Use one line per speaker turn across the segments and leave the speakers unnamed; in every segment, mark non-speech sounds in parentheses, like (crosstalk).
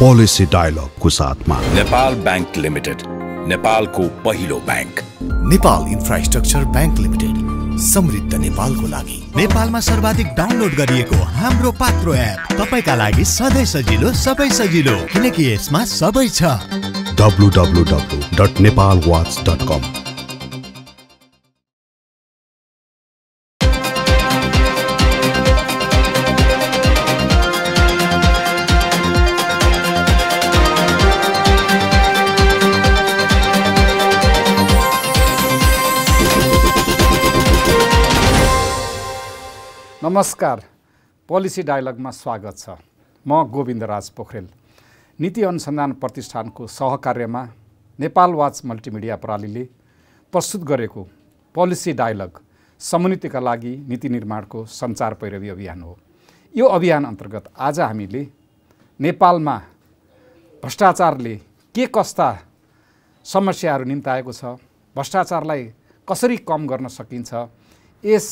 policy डायलगको साथमा Nepal
bank limited नेपालको पहिलो bank
Nepal infrastructure bank limited समृद्ध नेपालको लागि नेपालमा सर्वाधिक डाउनलोड गरिएको हाम्रो पात्रो एप तपाईँका लागि
सधैँ सजिलो सबै सजिलो किनकि यसमा सबै छ
W W W dot Nepal watch dot com
नमस्कार पोलिसी डायलगमा स्वागत छ म गोविन्द राज पोखरेल नीति अनुसन्धान प्रतिष्ठानको सहकार्यमा नेपाल वाच मल्टिमिडिया प्रणालीले प्रस्तुत गरेको पोलिसी डायलग समुन्नतिका लागि नीति निर्माणको सञ्चार पैरवी अभियान हो यो अभियान अन्तर्गत आज हामीले नेपालमा भ्रष्टाचारले के कस्ता समस्याहरू निम्ताएको छ भ्रष्टाचारलाई कसरी कम गर्न सकिन्छ यस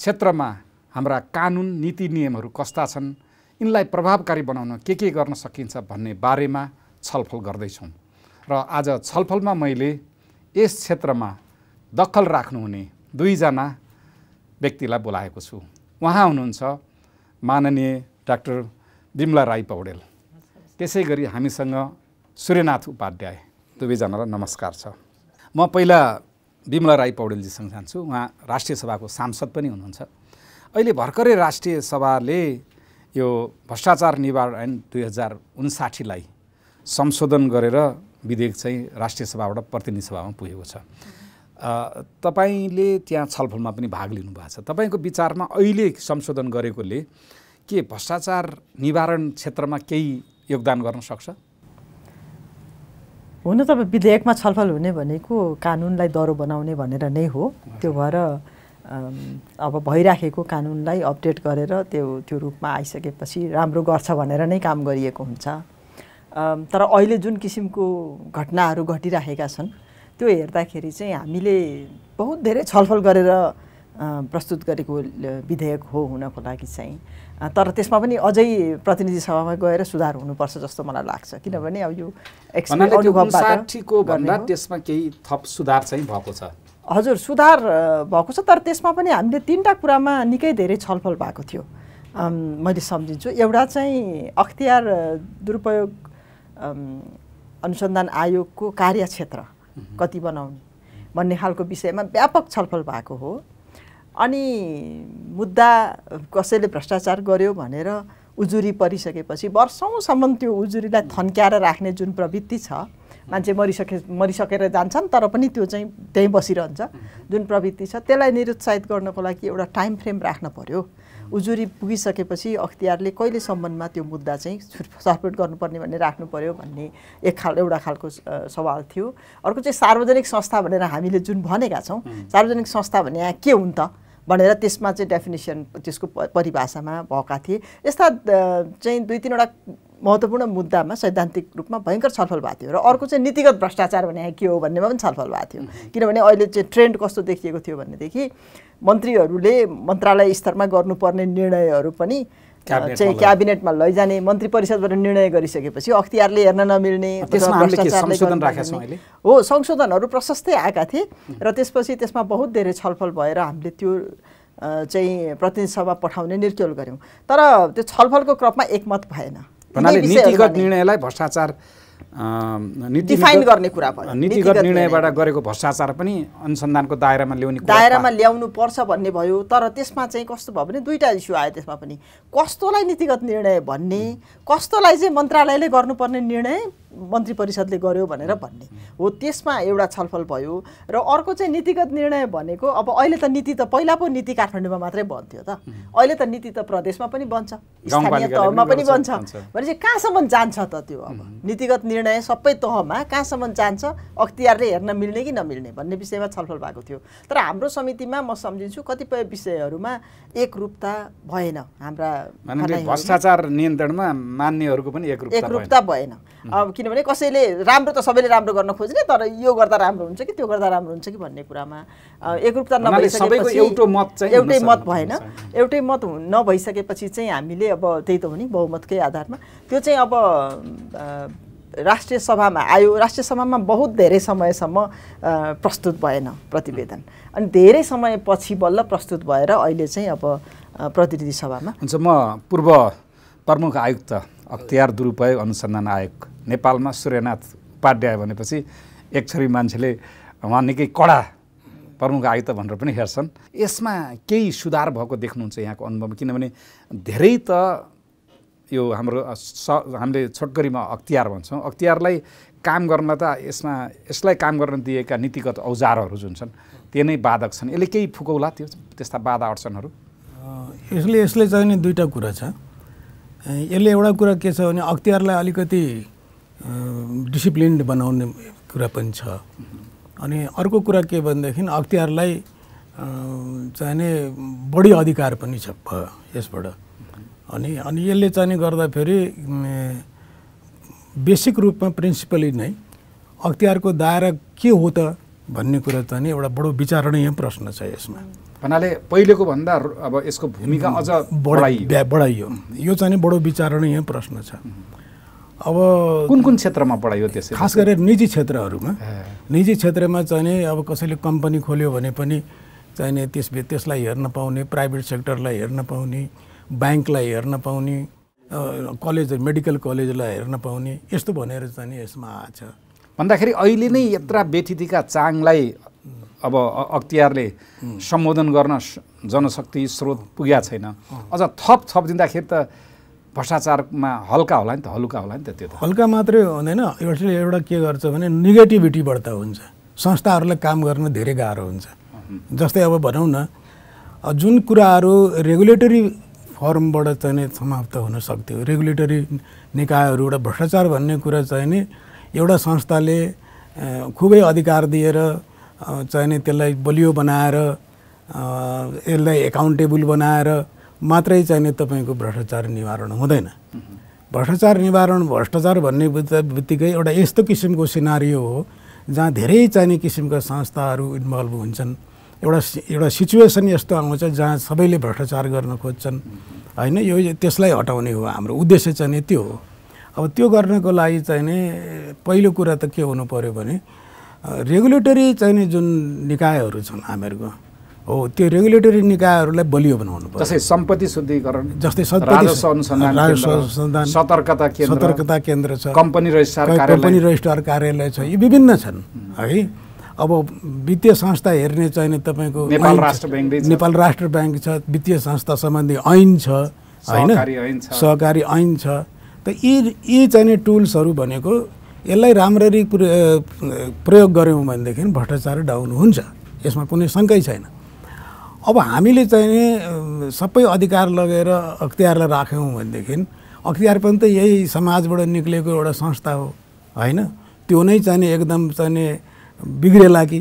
क्षेत्रमा हाम्रा कानुन नीति नियमहरू कस्ता छन् यिनलाई प्रभावकारी बनाउन के के गर्न सकिन्छ भन्ने बारेमा छलफल गर्दैछौँ र आज छलफलमा मैले यस क्षेत्रमा दखल राख्नुहुने दुईजना व्यक्तिलाई बोलाएको छु उहाँ हुनुहुन्छ माननीय डाक्टर विमला राई पौडेल त्यसै गरी हामीसँग सूर्यनाथ उपाध्याय दुवैजनालाई नमस्कार छ म पहिला बिमला राई पौडेलजीसँग जान्छु उहाँ राष्ट्रिय सभाको सांसद पनि हुनुहुन्छ अहिले भर्खरै राष्ट्रिय सभाले यो भ्रष्टाचार निवारण ऐन दुई हजार उन्साठीलाई संशोधन गरेर विधेयक चाहिँ राष्ट्रिय सभाबाट प्रतिनिधि सभामा पुगेको छ तपाईँले त्यहाँ छलफलमा पनि भाग लिनुभएको छ तपाईँको विचारमा अहिले संशोधन गरेकोले के भ्रष्टाचार निवारण क्षेत्रमा केही योगदान गर्न सक्छ
हुन त विधेयकमा छलफल हुने भनेको कानुनलाई दह्रो बनाउने भनेर नै हो त्यो भएर अब भइराखेको कानुनलाई अपडेट गरेर त्यो त्यो रूपमा आइसकेपछि राम्रो गर्छ भनेर नै काम गरिएको हुन्छ तर अहिले जुन किसिमको घटनाहरू घटिराखेका छन् त्यो हेर्दाखेरि चाहिँ हामीले बहुत धेरै छलफल गरेर प्रस्तुत गरेको विधेयक हो हुनको लागि चाहिँ तर त्यसमा पनि अझै प्रतिनिधि सभामा गएर सुधार हुनुपर्छ जस्तो मलाई लाग्छ किनभने अब यो त्यसमा केही थप सुधार चाहिँ भएको छ हजुर सुधार भएको छ तर त्यसमा पनि हामीले तिनवटा कुरामा निकै धेरै छलफल भएको थियो मैले सम्झिन्छु एउटा चाहिँ अख्तियार दुरुपयोग अनुसन्धान आयोगको कार्यक्षेत्र कति बनाउने भन्ने खालको विषयमा व्यापक छलफल भएको हो अनि मुद्दा कसैले भ्रष्टाचार गर्यो भनेर उजुरी परिसकेपछि वर्षौँसम्म त्यो उजुरीलाई थन्क्याएर राख्ने जुन प्रवृत्ति छ मान्छे मरिसके मरिसकेर जान्छन् तर पनि त्यो चाहिँ त्यहीँ बसिरहन्छ जुन प्रवृत्ति छ त्यसलाई निरुत्साहित गर्नको लागि एउटा टाइम फ्रेम राख्न पऱ्यो उजुरी पुगिसकेपछि अख्तियारले कहिलेसम्ममा त्यो मुद्दा चाहिँ सर्पेट गर्नुपर्ने भन्ने राख्नु पऱ्यो भन्ने एक खाल एउटा खालको सवाल थियो अर्को चाहिँ सार्वजनिक संस्था भनेर हामीले जुन भनेका छौँ सार्वजनिक संस्था भने यहाँ के हुन् त भनेर त्यसमा चाहिँ डेफिनेसन त्यसको परिभाषामा भएका थिए यस्ता चाहिँ दुई तिनवटा महत्त्वपूर्ण मुद्दामा सैद्धान्तिक रूपमा भयङ्कर छलफल भएको थियो र अर्को चाहिँ नीतिगत भ्रष्टाचार भने के हो भन्नेमा पनि छलफल भएको थियो किनभने अहिले चाहिँ ट्रेन्ड कस्तो देखिएको थियो भनेदेखि मन्त्रीहरूले मन्त्रालय स्तरमा गर्नुपर्ने निर्णयहरू पनि चाहिँ क्याबिनेटमा लैजाने मन्त्री परिषदबाट निर्णय गरिसकेपछि अख्तियारले हेर्न नमिल्ने हो संशोधनहरू प्रशस्तै आएका थिए र त्यसपछि त्यसमा बहुत धेरै छलफल भएर हामीले त्यो चाहिँ प्रतिनिधि सभा पठाउने निर्चोल गऱ्यौँ तर त्यो छलफलको क्रममा एकमत भएन भन्नाले नीतिगत
निर्णयलाई भ्रष्टाचार डिफाइन गर्ने कुरा भयो नीतिगत निर्णयबाट गरेको भ्रष्टाचार पनि अनुसन्धानको दायरामा ल्याउने
दायरामा ल्याउनु पर्छ भन्ने भयो तर त्यसमा चाहिँ कस्तो भयो भने दुईवटा इस्यु आयो त्यसमा पनि कस्तोलाई नीतिगत निर्णय भन्ने कस्तोलाई चाहिँ मन्त्रालयले गर्नुपर्ने निर्णय मन्त्री परिषदले गर्यो भनेर भन्ने हो त्यसमा एउटा छलफल भयो र अर्को चाहिँ नीतिगत निर्णय भनेको अब अहिले त नीति त पहिला पो नीति काठमाडौँमा मात्रै बन्थ्यो त अहिले त नीति त प्रदेशमा पनि बन्छ स्थानीय तहमा पनि बन्छ भनेपछि कहाँसम्म जान्छ त त्यो अब नीतिगत निर्णय सबै तहमा कहाँसम्म जान्छ अख्तियारले हेर्न मिल्ने कि नमिल्ने भन्ने विषयमा छलफल भएको थियो तर हाम्रो समितिमा म सम्झिन्छु कतिपय विषयहरूमा एकरूपता भएन हाम्रा भ्रष्टाचार
नियन्त्रणमा मान्नेहरूको पनि एकरूपता
भएन अब किनभने कसैले राम्रो त सबैले राम्रो गर्न खोज्ने तर यो गर्दा राम्रो हुन्छ कि त्यो गर्दा राम्रो हुन्छ कि भन्ने कुरामा एकरूपता नभइसकेपछि एउटै मत भएन एउटै मत नभइसकेपछि चाहिँ हामीले अब त्यही त हो नि बहुमतकै आधारमा त्यो चाहिँ अब राष्ट्रिय सभामा आयो राष्ट्रिय सभामा बहुत धेरै समयसम्म प्रस्तुत भएन प्रतिवेदन अनि धेरै समयपछि बल्ल प्रस्तुत भएर अहिले चाहिँ अब प्रतिनिधि सभामा
हुन्छ म पूर्व प्रमुख आयुक्त अख्तियार दुरुपयोग अनुसन्धान आयोग नेपालमा सूर्यनाथ उपाध्याय भनेपछि एक छोरी मान्छेले उहाँ निकै कडा प्रमुख आयुक्त भनेर पनि हेर्छन् यसमा केही सुधार भएको देख्नुहुन्छ यहाँको अनुभव किनभने धेरै त यो हाम्रो स हामीले छोटकरीमा अख्तियार भन्छौँ अख्तियारलाई काम गर्न त यसमा यसलाई काम गर्न दिएका नीतिगत औजारहरू जुन छन् त्यो नै बाधक छन् यसले केही फुकौला त्यो त्यस्ता बाधा अड्चनहरू
यसले यसले चाहिँ नि दुईवटा कुरा छ यसले एउटा कुरा के छ भने अख्तियारलाई अलिकति डिसिप्लिन बनाउने कुरा पनि छ अनि अर्को कुरा के भनेदेखि अख्तियारलाई चाहिने बढी अधिकार पनि छ भयो यसबाट अनि अनि यसले चाहिँ गर्दाखेरि बेसिक रूपमा प्रिन्सिपली नै अख्तियारको दायरा के हो त भन्ने कुरा चाहिँ एउटा बडो विचारणीय प्रश्न छ यसमा भन्नाले
पहिलेको भन्दा अब यसको भूमिका अझ बढाइयो
बढाइयो यो चाहिँ बडो विचारणीय प्रश्न छ अब कुन कुन क्षेत्रमा पढायो त्यसै खास गरेर निजी क्षेत्रहरूमा निजी क्षेत्रमा चाहिँ नि अब कसैले कम्पनी खोल्यो भने पनि चाहिँ नि त्यस त्यसलाई हेर्न पाउने प्राइभेट सेक्टरलाई हेर्न पाउने ब्याङ्कलाई हेर्न पाउने कलेज मेडिकल कलेजलाई हेर्न पाउने यस्तो भनेर चाहिँ यसमा आएको छ भन्दाखेरि अहिले
नै यत्रा व्यथितिका चाङलाई अब अख्तियारले सम्बोधन गर्न जनशक्ति स्रोत पुगेको छैन अझ थप थप दिँदाखेरि त भ्रष्टाचारमा हल्का होला नि त हलुका होला नि त त्यो त
हल्का मात्रै हुँदैन यसले एउटा के गर्छ भने नेगेटिभिटी बढ्ता हुन्छ संस्थाहरूलाई काम गर्न धेरै गाह्रो हुन्छ जस्तै अब भनौँ न जुन कुराहरू रेगुलेटरी फर्मबाट चाहिँ समाप्त हुन सक्थ्यो रेगुलेटरी निकायहरूबाट भ्रष्टाचार भन्ने कुरा चाहिँ नि एउटा संस्थाले खुबै अधिकार दिएर चाहिँ नि त्यसलाई बलियो बनाएर यसलाई एकाउन्टेबल बनाएर मात्रै चाहिने तपाईँको भ्रष्टाचार निवारण हुँदैन भ्रष्टाचार निवारण भ्रष्टाचार भन्ने बित्तिकै एउटा यस्तो किसिमको सिनारियो हो जहाँ धेरै चाहिने किसिमका संस्थाहरू इन्भल्भ हुन्छन् एउटा एउटा सिचुएसन यस्तो आउँछ जहाँ सबैले भ्रष्टाचार गर्न खोज्छन् होइन यो त्यसलाई हटाउने हो हाम्रो उद्देश्य चाहिँ त्यो हो अब त्यो गर्नको लागि चाहिँ चाहिने पहिलो कुरा त के हुनु पऱ्यो भने रेगुलेटरी चाहिने जुन निकायहरू छन् हामीहरूको हो त्यो रेगुलेटरी निकायहरूलाई बलियो बनाउनु पर्छ जस्तै सम्पत्ति शुद्धिकरण जस्तै
सतर्कता सतर्कता केन्द्र छ कम्पनी कम्पनी
रजिस्ट्रार कार्यालय छ यी विभिन्न छन् है अब वित्तीय संस्था हेर्ने चाहिँ तपाईँको नेपाल राष्ट्र ब्याङ्क नेपाल राष्ट्र ब्याङ्क छ वित्तीय संस्था सम्बन्धी ऐन छ होइन सहकारी ऐन छ त यी यी चाहिने टुल्सहरू भनेको यसलाई राम्ररी प्रयोग गऱ्यौँ भनेदेखि भ्रष्टाचार डाउन हुन्छ यसमा कुनै शङ्कै छैन अब हामीले चाहिँ नि सबै अधिकार लगेर अख्तियारलाई राख्यौँ भनेदेखि अख्तियार पनि त यही समाजबाट निक्लेको एउटा संस्था हो होइन त्यो नै चाहिँ एकदम चाहिँ बिग्रेला कि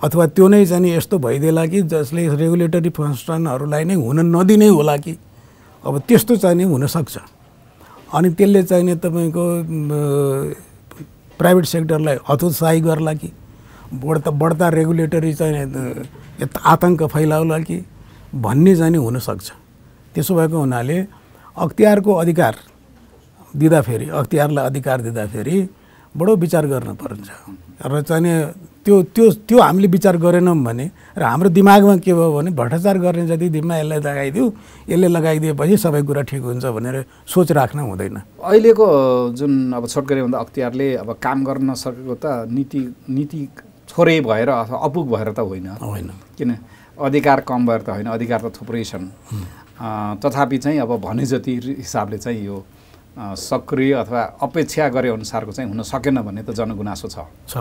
अथवा त्यो नै चाहिँ यस्तो भइदिएला कि जसले रेगुलेटरी फङ्सनहरूलाई नै हुन नदिने होला कि अब त्यस्तो चाहिँ हुनसक्छ अनि त्यसले चाहिने तपाईँको प्राइभेट सेक्टरलाई हतोत्साही गर्ला कि बढ्ता बढ्ता रेगुलेटरी चाहिँ यता आतङ्क फैलाउला कि भन्ने जाने हुनसक्छ त्यसो भएको हुनाले अख्तियारको अधिकार दिँदाखेरि अख्तियारलाई अधिकार दिँदाखेरि बडो विचार गर्न पर्छ र चाहिँ त्यो त्यो त्यो हामीले विचार गरेनौँ भने र हाम्रो दिमागमा के भयो भने भ्रष्टाचार गर्ने जति दिमा यसलाई लगाइदिउँ यसले लगाइदिएपछि सबै कुरा ठिक हुन्छ भनेर सोच राख्न हुँदैन
अहिलेको जुन अब छोटकरी भन्दा अख्तियारले अब काम गर्न सकेको त नीति नीति थोरै भएर अथवा अपुग भएर त होइन होइन किन अधिकार कम भएर त होइन अधिकार त थुप्रै छन् तथापि चाहिँ अब भने जति हिसाबले चाहिँ यो सक्रिय अथवा अपेक्षा गरे अनुसारको चाहिँ हुन सकेन भन्ने त जनगुनासो छ छ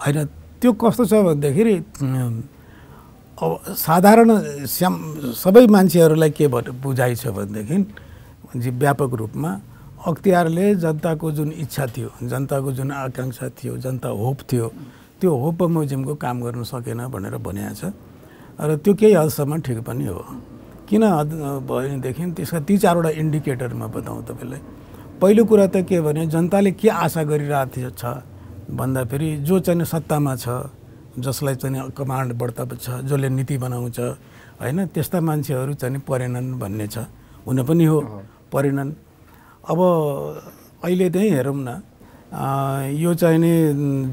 होइन त्यो कस्तो छ भन्दाखेरि अब साधारण स्याम सबै मान्छेहरूलाई के भन् बुझाइ छ भनेदेखि व्यापक रूपमा अख्तियारले जनताको जुन इच्छा थियो जनताको जुन आकाङ्क्षा थियो जनता होप थियो त्यो हो बमोजिमको काम गर्न सकेन भनेर भनिएको छ र त्यो केही हदसम्म ठिक पनि हो किन भनेदेखि त्यसका तिन चारवटा इन्डिकेटरमा बताउँ तपाईँलाई पहिलो कुरा त के भने जनताले के आशा गरिरहेको छ भन्दाखेरि जो चाहिँ सत्तामा छ जसलाई चाहिँ कमान्ड बढ्ता छ जसले नीति बनाउँछ होइन त्यस्ता मान्छेहरू चाहिँ परेनन् भन्ने छ हुन पनि हो परेनन् अब अहिले त्यहीँ हेरौँ न यो चाहिँ नि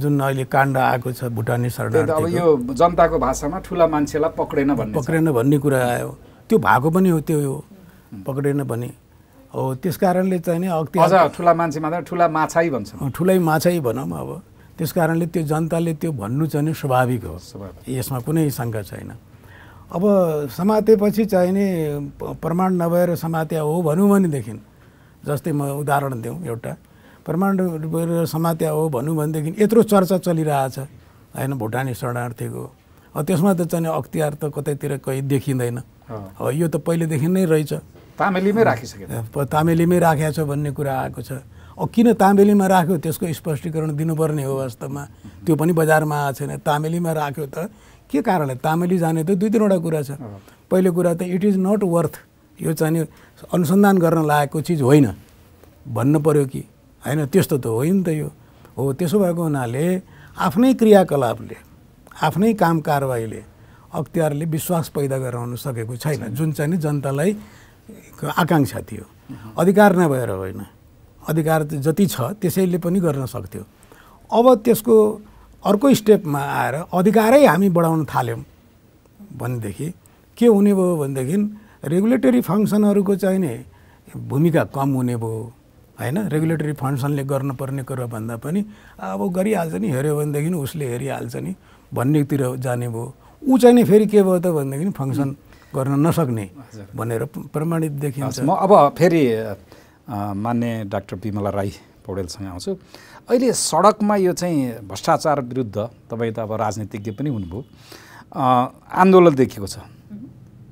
जुन अहिले काण्ड आएको छ भुटानी शरणार्थी अब यो
जनताको भाषामा ठुला मान्छेलाई पक्रेन भन्ने पक्रेन
भन्ने कुरा आयो त्यो भएको पनि हो त्यो हो पक्रेन भने हो त्यस कारणले चाहिँ नि अक्ति ठुला मान्छे मात्र ठुला माछाइ भन्छ ठुलै माछाई भनौँ अब त्यस कारणले त्यो जनताले त्यो भन्नु चाहिँ नि स्वाभाविक हो यसमा कुनै शङ्का छैन अब समातेपछि चाहिँ नि प्रमाण नभएर समात्या हो भनौँ भनेदेखि जस्तै म उदाहरण दिउँ एउटा ब्रह्माण्ड समात्या हो भनौँ भनेदेखि यत्रो चर्चा चलिरहेछ होइन भुटानी शरणार्थीको त्यसमा त चाहिँ अख्तियार त कतैतिर कहीँ देखिँदैन हो यो त पहिलेदेखि नै रहेछ तामेलीमै राखिसक्यो तामेलीमै राखेको छ भन्ने कुरा आएको छ अब किन तामेलीमा राख्यो त्यसको स्पष्टीकरण दिनुपर्ने हो वास्तवमा त्यो पनि बजारमा आएको छैन तामेलीमा राख्यो त के कारणले तामेली जाने त दुई तिनवटा कुरा छ पहिलो कुरा त इट इज नट वर्थ यो चाहिँ अनुसन्धान गर्न लागेको चिज होइन भन्नु पऱ्यो कि होइन त्यस्तो त होइन त यो हो त्यसो भएको हुनाले आफ्नै क्रियाकलापले आफ्नै काम कारवाहीले अख्तियारले विश्वास पैदा गराउन सकेको छैन जुन चाहिँ नि जनतालाई आकाङ्क्षा थियो अधिकार नभएर होइन अधिकार जति छ त्यसैले पनि गर्न सक्थ्यो अब त्यसको अर्को स्टेपमा आएर अधिकारै हामी बढाउन थाल्यौँ भनेदेखि के हुने भयो भनेदेखि रेगुलेटरी फङ्सनहरूको चाहिँ नि भूमिका कम हुने भयो होइन रेगुलेटरी फङ्सनले गर्नुपर्ने कुरो भन्दा पनि अब गरिहाल्छ नि हेऱ्यो भनेदेखि उसले हेरिहाल्छ नि भन्नेतिर जाने भयो ऊ चाहिँ नि फेरि के भयो त भनेदेखि फङ्सन गर्न नसक्ने भनेर प्रमाणित देखिन्छ म अब फेरि
मान्य डाक्टर विमला राई पौडेलसँग आउँछु अहिले सडकमा यो चाहिँ भ्रष्टाचार विरुद्ध तपाईँ त अब राजनीतिज्ञ पनि हुनुभयो आन्दोलन देखिएको छ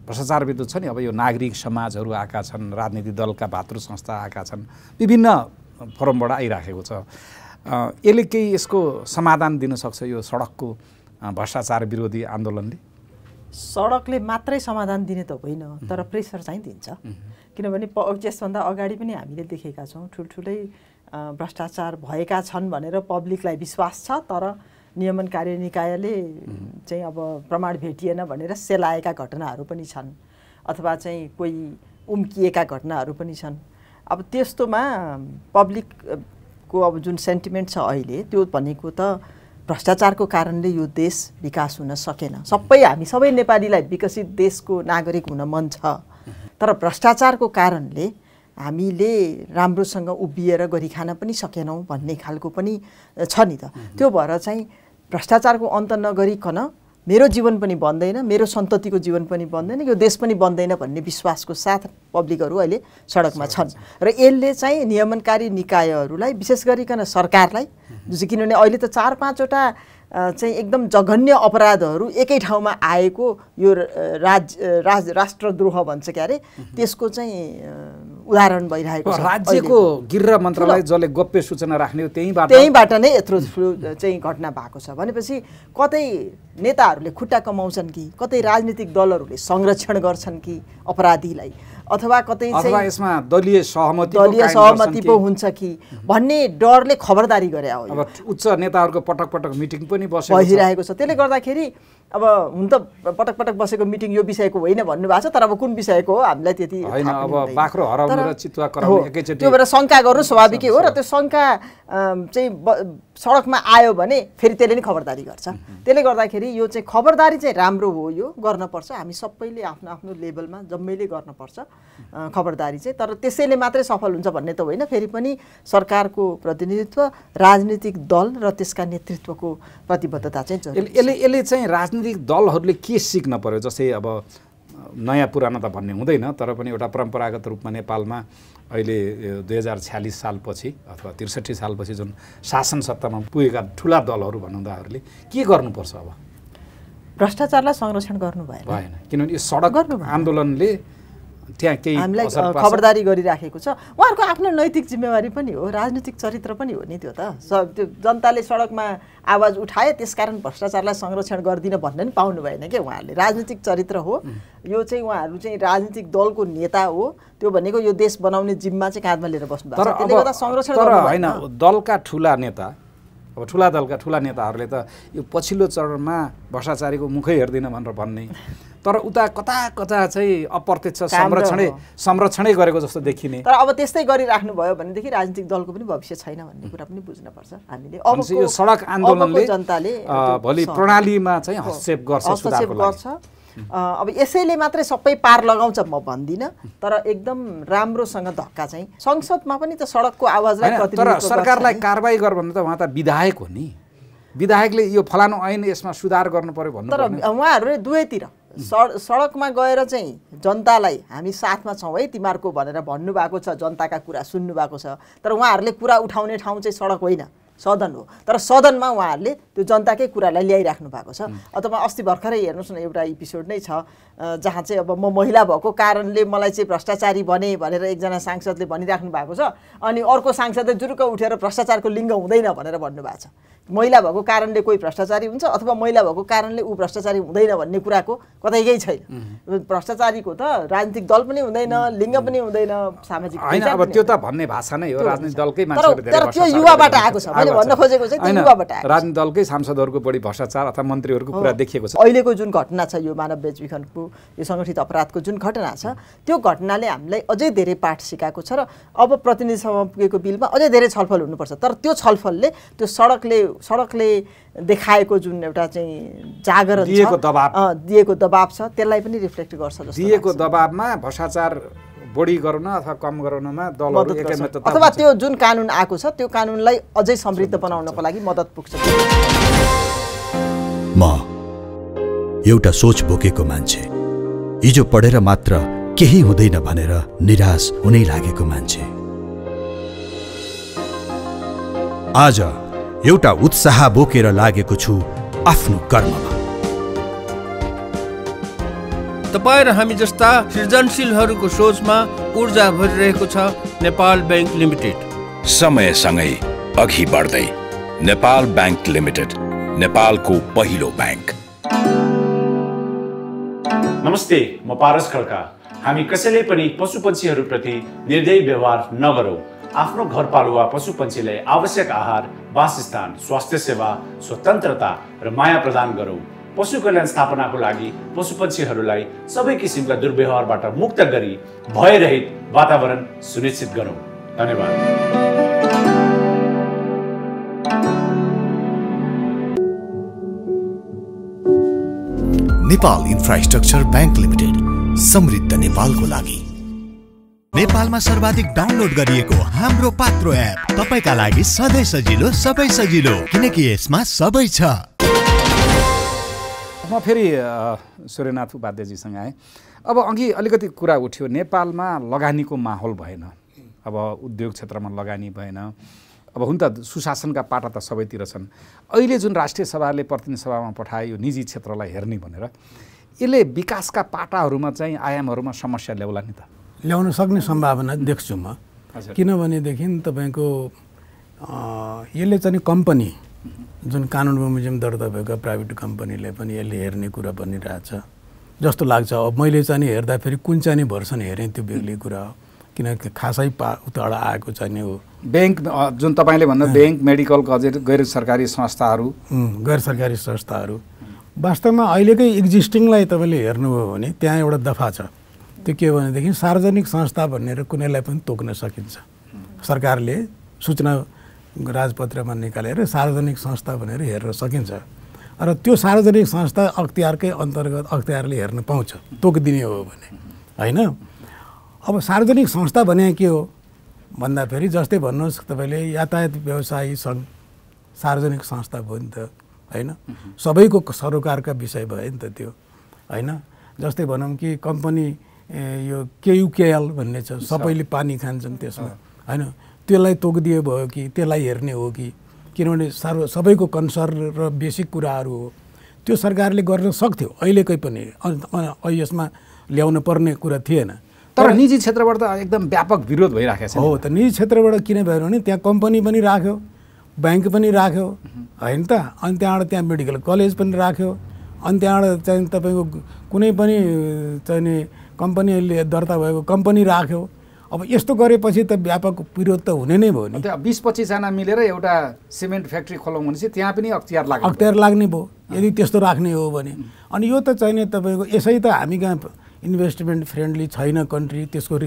भ्रष्टाचार विरुद्ध छ नि अब यो नागरिक समाजहरू आएका छन् राजनीतिक दलका भातृ संस्था आएका छन् विभिन्न फोरमबाट आइराखेको छ यसले केही यसको समाधान दिनसक्छ यो सडकको भ्रष्टाचार विरोधी आन्दोलनले
सडकले मात्रै समाधान दिने त होइन तर प्रेसर चाहिँ दिन्छ किनभने प त्यसभन्दा अगाडि पनि हामीले देखेका छौँ ठुल्ठुलै भ्रष्टाचार भएका छन् भनेर पब्लिकलाई विश्वास छ तर नियमन कार्य निकायले चाहिँ अब प्रमाण भेटिएन भनेर सेलाएका घटनाहरू पनि छन् अथवा चाहिँ कोही उम्किएका घटनाहरू पनि छन् अब त्यस्तोमा पब्लिक को अब जुन सेन्टिमेन्ट छ अहिले त्यो भनेको त भ्रष्टाचारको कारणले यो देश विकास हुन सकेन सबै हामी सबै नेपालीलाई विकसित देशको नागरिक हुन मन छ तर भ्रष्टाचारको कारणले हामीले राम्रोसँग उभिएर गरी पनि सकेनौँ भन्ने खालको पनि छ नि त त्यो भएर चाहिँ भ्रष्टाचारको अन्त नगरिकन मेरो जीवन पनि बन्दैन मेरो सन्ततिको जीवन पनि बन्दैन यो देश पनि बन्दैन भन्ने विश्वासको साथ पब्लिकहरू अहिले सडकमा छन् र यसले चाहिँ नियमनकारी निकायहरूलाई विशेष गरिकन सरकारलाई जो चाहिँ किनभने अहिले त चार पाँचवटा चाहिँ एकदम जघन्य अपराधहरू एकै ठाउँमा आएको यो राज राज राष्ट्रद्रोह भन्छ क्या अरे त्यसको चाहिँ उदाहरण भइरहेको छ राज्यको गिर मन्त्रालय जसले
गोप्य सूचना राख्ने हो त्यहीँबाट त्यहीँबाट
नै यत्रो चाहिँ घटना भएको छ भनेपछि कतै नेताहरूले खुट्टा कमाउँछन् कि कतै राजनीतिक दलहरूले संरक्षण गर्छन् कि अपराधीलाई अथवा कतै चाहिँ यसमा
दलीय सहमति
दलीय सहमति पो हुन्छ कि भन्ने डरले खबरदारी गरे हो अब उच्च नेताहरूको पटक पटक मिटिङ पनि बस भइरहेको छ त्यसले गर्दाखेरि अब हुन त पटक पटक बसेको मिटिङ यो विषयको होइन भन्नुभएको छ तर अब कुन विषयको हो हामीलाई त्यति त्यो भएर शङ्का गर्नु स्वाभाविकै हो र त्यो शङ्का चाहिँ सडकमा आयो भने फेरि त्यसले नै खबरदारी गर्छ त्यसले गर्दाखेरि यो चाहिँ खबरदारी चाहिँ राम्रो हो यो गर्नपर्छ हामी सबैले आफ्नो आफ्नो लेभलमा जम्मैले गर्नपर्छ खबरदारी चाहिँ तर त्यसैले मात्रै सफल हुन्छ भन्ने त होइन फेरि पनि सरकारको प्रतिनिधित्व राजनीतिक दल र त्यसका नेतृत्वको प्रतिबद्धता चाहिँ यसले
यसले चाहिँ राजनीति राजनीतिक दलहरूले के सिक्न पर्यो जस्तै अब नयाँ पुरानो त भन्ने हुँदैन तर पनि एउटा परम्परागत रूपमा नेपालमा अहिले दुई हजार छ्यालिस सालपछि अथवा त्रिसठी सालपछि जुन शासन सत्तामा पुगेका ठुला दलहरू भन्नुहुँदाहरूले के गर्नुपर्छ अब
भ्रष्टाचारलाई संरक्षण गर्नु भएन भएन
किनभने यो सडक आन्दोलनले त्यहाँ केही हामीलाई खबरदारी
गरिराखेको छ उहाँहरूको आफ्नो नैतिक जिम्मेवारी पनि हो राजनीतिक चरित्र पनि हो नि त्यो त त्यो जनताले सडकमा आवाज उठाए त्यसकारण भ्रष्टाचारलाई संरक्षण गरिदिन भन्ने पनि पाउनु भएन क्या उहाँहरूले राजनीतिक चरित्र हो यो चाहिँ उहाँहरू चाहिँ राजनीतिक दलको नेता हो त्यो भनेको यो देश बनाउने जिम्मा चाहिँ काँधमा लिएर बस्नु भएको छ गर्दा संरक्षण होइन
दलका ठुला नेता अब ठुला दलका ठुला नेताहरूले त यो पछिल्लो चरणमा भ्रष्टाचारीको मुखै हेर्दिनँ भनेर भन्ने तर उता कता कता चाहिँ अप्रत्यक्ष संरक्षणै संरक्षणै गरेको जस्तो देखिने
तर अब त्यस्तै गरिराख्नु भयो भनेदेखि राजनीतिक दलको पनि भविष्य छैन भन्ने कुरा पनि बुझ्नुपर्छ हामीले अब यो सडक आन्दोलनले जनताले भोलि प्रणालीमा चाहिँ हस्तक्षेप गर्छ गर्छ अब यसैले मात्रै सबै पार लगाउँछ म भन्दिनँ तर एकदम राम्रोसँग धक्का चाहिँ संसदमा पनि त सडकको आवाजलाई तर सरकारलाई
कारवाही गर भन्दा त उहाँ त विधायक हो नि विधायकले
यो फलानु ऐन यसमा सुधार गर्नु पर्यो भन्नु तर उहाँहरूले दुवैतिर सड सडकमा गएर चाहिँ जनतालाई हामी साथमा छौँ है तिमीहरूको भनेर भन्नुभएको छ जनताका कुरा सुन्नुभएको छ तर उहाँहरूले कुरा उठाउने ठाउँ चाहिँ सडक होइन सदन हो तर सदनमा उहाँहरूले त्यो जनताकै कुरालाई ल्याइराख्नु भएको छ अथवा अस्ति भर्खरै हेर्नुहोस् न एउटा एपिसोड नै छ जहाँ चाहिँ अब म महिला भएको कारणले मलाई चाहिँ भ्रष्टाचारी बने भनेर एकजना सांसदले भनिराख्नु भएको छ अनि अर्को सांसदले जुरुक्क उठेर भ्रष्टाचारको लिङ्ग हुँदैन भनेर भन्नुभएको छ महिला भएको कारणले कोही भ्रष्टाचारी हुन्छ अथवा महिला भएको कारणले ऊ भ्रष्टाचारी हुँदैन भन्ने कुराको कतै केही छैन भ्रष्टाचारीको त राजनीतिक दल पनि हुँदैन लिङ्ग पनि हुँदैन सामाजिक होइन अब त्यो
त भन्ने भाषा नै हो राजनीतिक दलकै तर त्यो युवाबाट
आएको छ राजनीति दलकै सांसदहरूको
बढी भ्रष्टाचार अथवा मन्त्रीहरूको कुरा देखिएको छ
अहिलेको जुन घटना छ यो मानव बेचबिखनको यो सङ्गठित अपराधको जुन घटना छ त्यो घटनाले हामीलाई अझै धेरै पाठ सिकाएको छ र अब प्रतिनिधि सभा पुगेको बिलमा अझै धेरै छलफल हुनुपर्छ तर त्यो छलफलले त्यो सडकले सडकले देखाएको जुन एउटा चाहिँ जागरण दिएको दबाब दिएको दबाब छ त्यसलाई पनि रिफ्लेक्ट गर्छ
दिएको दबाबमा भ्रष्टाचार बढी गराउन अथवा कम गराउनमा दल
अथवा त्यो जुन कानुन आएको छ त्यो कानुनलाई अझै समृद्ध बनाउनको लागि मद्दत पुग्छ
म एउटा सोच बोकेको मान्छे हिजो पढेर मात्र केही हुँदैन भनेर निराश हुनै लागेको मान्छे आज एउटा उत्साह बोकेर लागेको छु आफ्नो कर्ममा तपाईँ र हामी जस्ता सृजनशीलहरूको सोचमा ऊर्जा भरिरहेको छ नेपाल ब्याङ्क लिमिटेड समयसँगै अघि बढ्दै नेपाल ब्याङ्क लिमिटेड
नेपालको पहिलो ब्याङ्क नमस्ते म पारस खड्का हामी कसैले पनि पशु पक्षीहरूप्रति निर्दय व्यवहार नगरौँ आफ्नो घरपालुवा पशु पक्षीलाई आवश्यक आहार वासस्थान स्वास्थ्य सेवा स्वतन्त्रता र माया प्रदान गरौँ पशु कल्याण स्थापनाको लागि पशु पक्षीहरूलाई सबै किसिमका
दुर्व्यवहारबाट मुक्त गरी भयरहित वातावरण सुनिश्चित गरौँ धन्यवाद नेपाल इन्फ्रास्ट्रक्चर ब्याङ्क लिमिटेड समृद्ध नेपालको लागि नेपालमा सर्वाधिक डाउनलोड गरिएको
हाम्रो पात्रो एप तपाईँका लागि सधैँ सजिलो सबै सजिलो किनकि यसमा सबै छ
म फेरि सूर्यनाथ उपाध्यायजीसँग आएँ अब अघि अलिकति कुरा उठ्यो नेपालमा लगानीको माहौल भएन अब उद्योग क्षेत्रमा लगानी भएन अब हुन त सुशासनका पाटा त सबैतिर छन् अहिले जुन राष्ट्रिय सभाले प्रतिनिधि सभामा पठायो निजी क्षेत्रलाई हेर्ने भनेर यसले विकासका पाटाहरूमा चाहिँ आयामहरूमा समस्या ल्याउला नि त
ल्याउन सक्ने सम्भावना देख्छु म किनभनेदेखि तपाईँको यसले चाहिँ कम्पनी जुन कानुन बमोजिम दर्ता भएको प्राइभेट कम्पनीले पनि यसले हेर्ने कुरा भनिरहेछ जस्तो लाग्छ अब मैले चाहिँ हेर्दा हेर्दाखेरि कुन चाहिँ भर्सन हेरेँ त्यो बेग्लै कुरा हो किनकि खासै पा उताबाट आएको नि हो
ब्याङ्क जुन तपाईँले भन्दा ब्याङ्क मेडिकल गजेट गैर सरकारी संस्थाहरू
गैर सरकारी संस्थाहरू वास्तवमा अहिलेकै एक्जिस्टिङलाई तपाईँले हेर्नुभयो भने त्यहाँ एउटा दफा छ त्यो के भनेदेखि सार्वजनिक संस्था भनेर कुनैलाई पनि तोक्न सकिन्छ सरकारले सूचना राजपत्रमा निकालेर सार्वजनिक संस्था भनेर हेर्न सकिन्छ र त्यो सार्वजनिक संस्था अख्तियारकै अन्तर्गत अख्तियारले हेर्न पाउँछ तोक दिने हो भने होइन अब सार्वजनिक संस्था भने के हो भन्दाखेरि जस्तै भन्नुहोस् तपाईँले यातायात व्यवसायी सङ्घ सार्वजनिक संस्था भयो नि त होइन सबैको सरोकारका विषय भयो नि त त्यो होइन जस्तै भनौँ कि कम्पनी यो केयुकेएल भन्ने छ सबैले पानी खान्छन् त्यसमा होइन त्यसलाई तोकिदिए भयो कि त्यसलाई हेर्ने हो कि किनभने सर्व सबैको कन्सर्न र बेसिक कुराहरू हो त्यो सरकारले गर्न सक्थ्यो अहिलेकै पनि यसमा ल्याउनु पर्ने कुरा थिएन तर निजी क्षेत्रबाट त एकदम व्यापक विरोध भइरहेको छ हो त निजी क्षेत्रबाट किन भयो भने त्यहाँ कम्पनी पनि राख्यो ब्याङ्क पनि राख्यो होइन त अनि त्यहाँबाट त्यहाँ मेडिकल कलेज पनि राख्यो अनि त्यहाँबाट चाहिँ तपाईँको कुनै पनि चाहिँ कम्पनीले दर्ता भएको कम्पनी राख्यो अब यस्तो गरेपछि त व्यापक विरोध त हुने नै भयो नि बिस पच्चिसजना मिलेर एउटा सिमेन्ट फ्याक्ट्री खोलाउँ भनेपछि त्यहाँ पनि अख्तियार लाग्छ अख्तियार लाग्ने भयो यदि त्यस्तो राख्ने हो भने अनि यो त चाहिने तपाईँको यसै त हामी कहाँ इन्भेस्टमेन्ट फ्रेन्डली छैन कन्ट्री त्यसको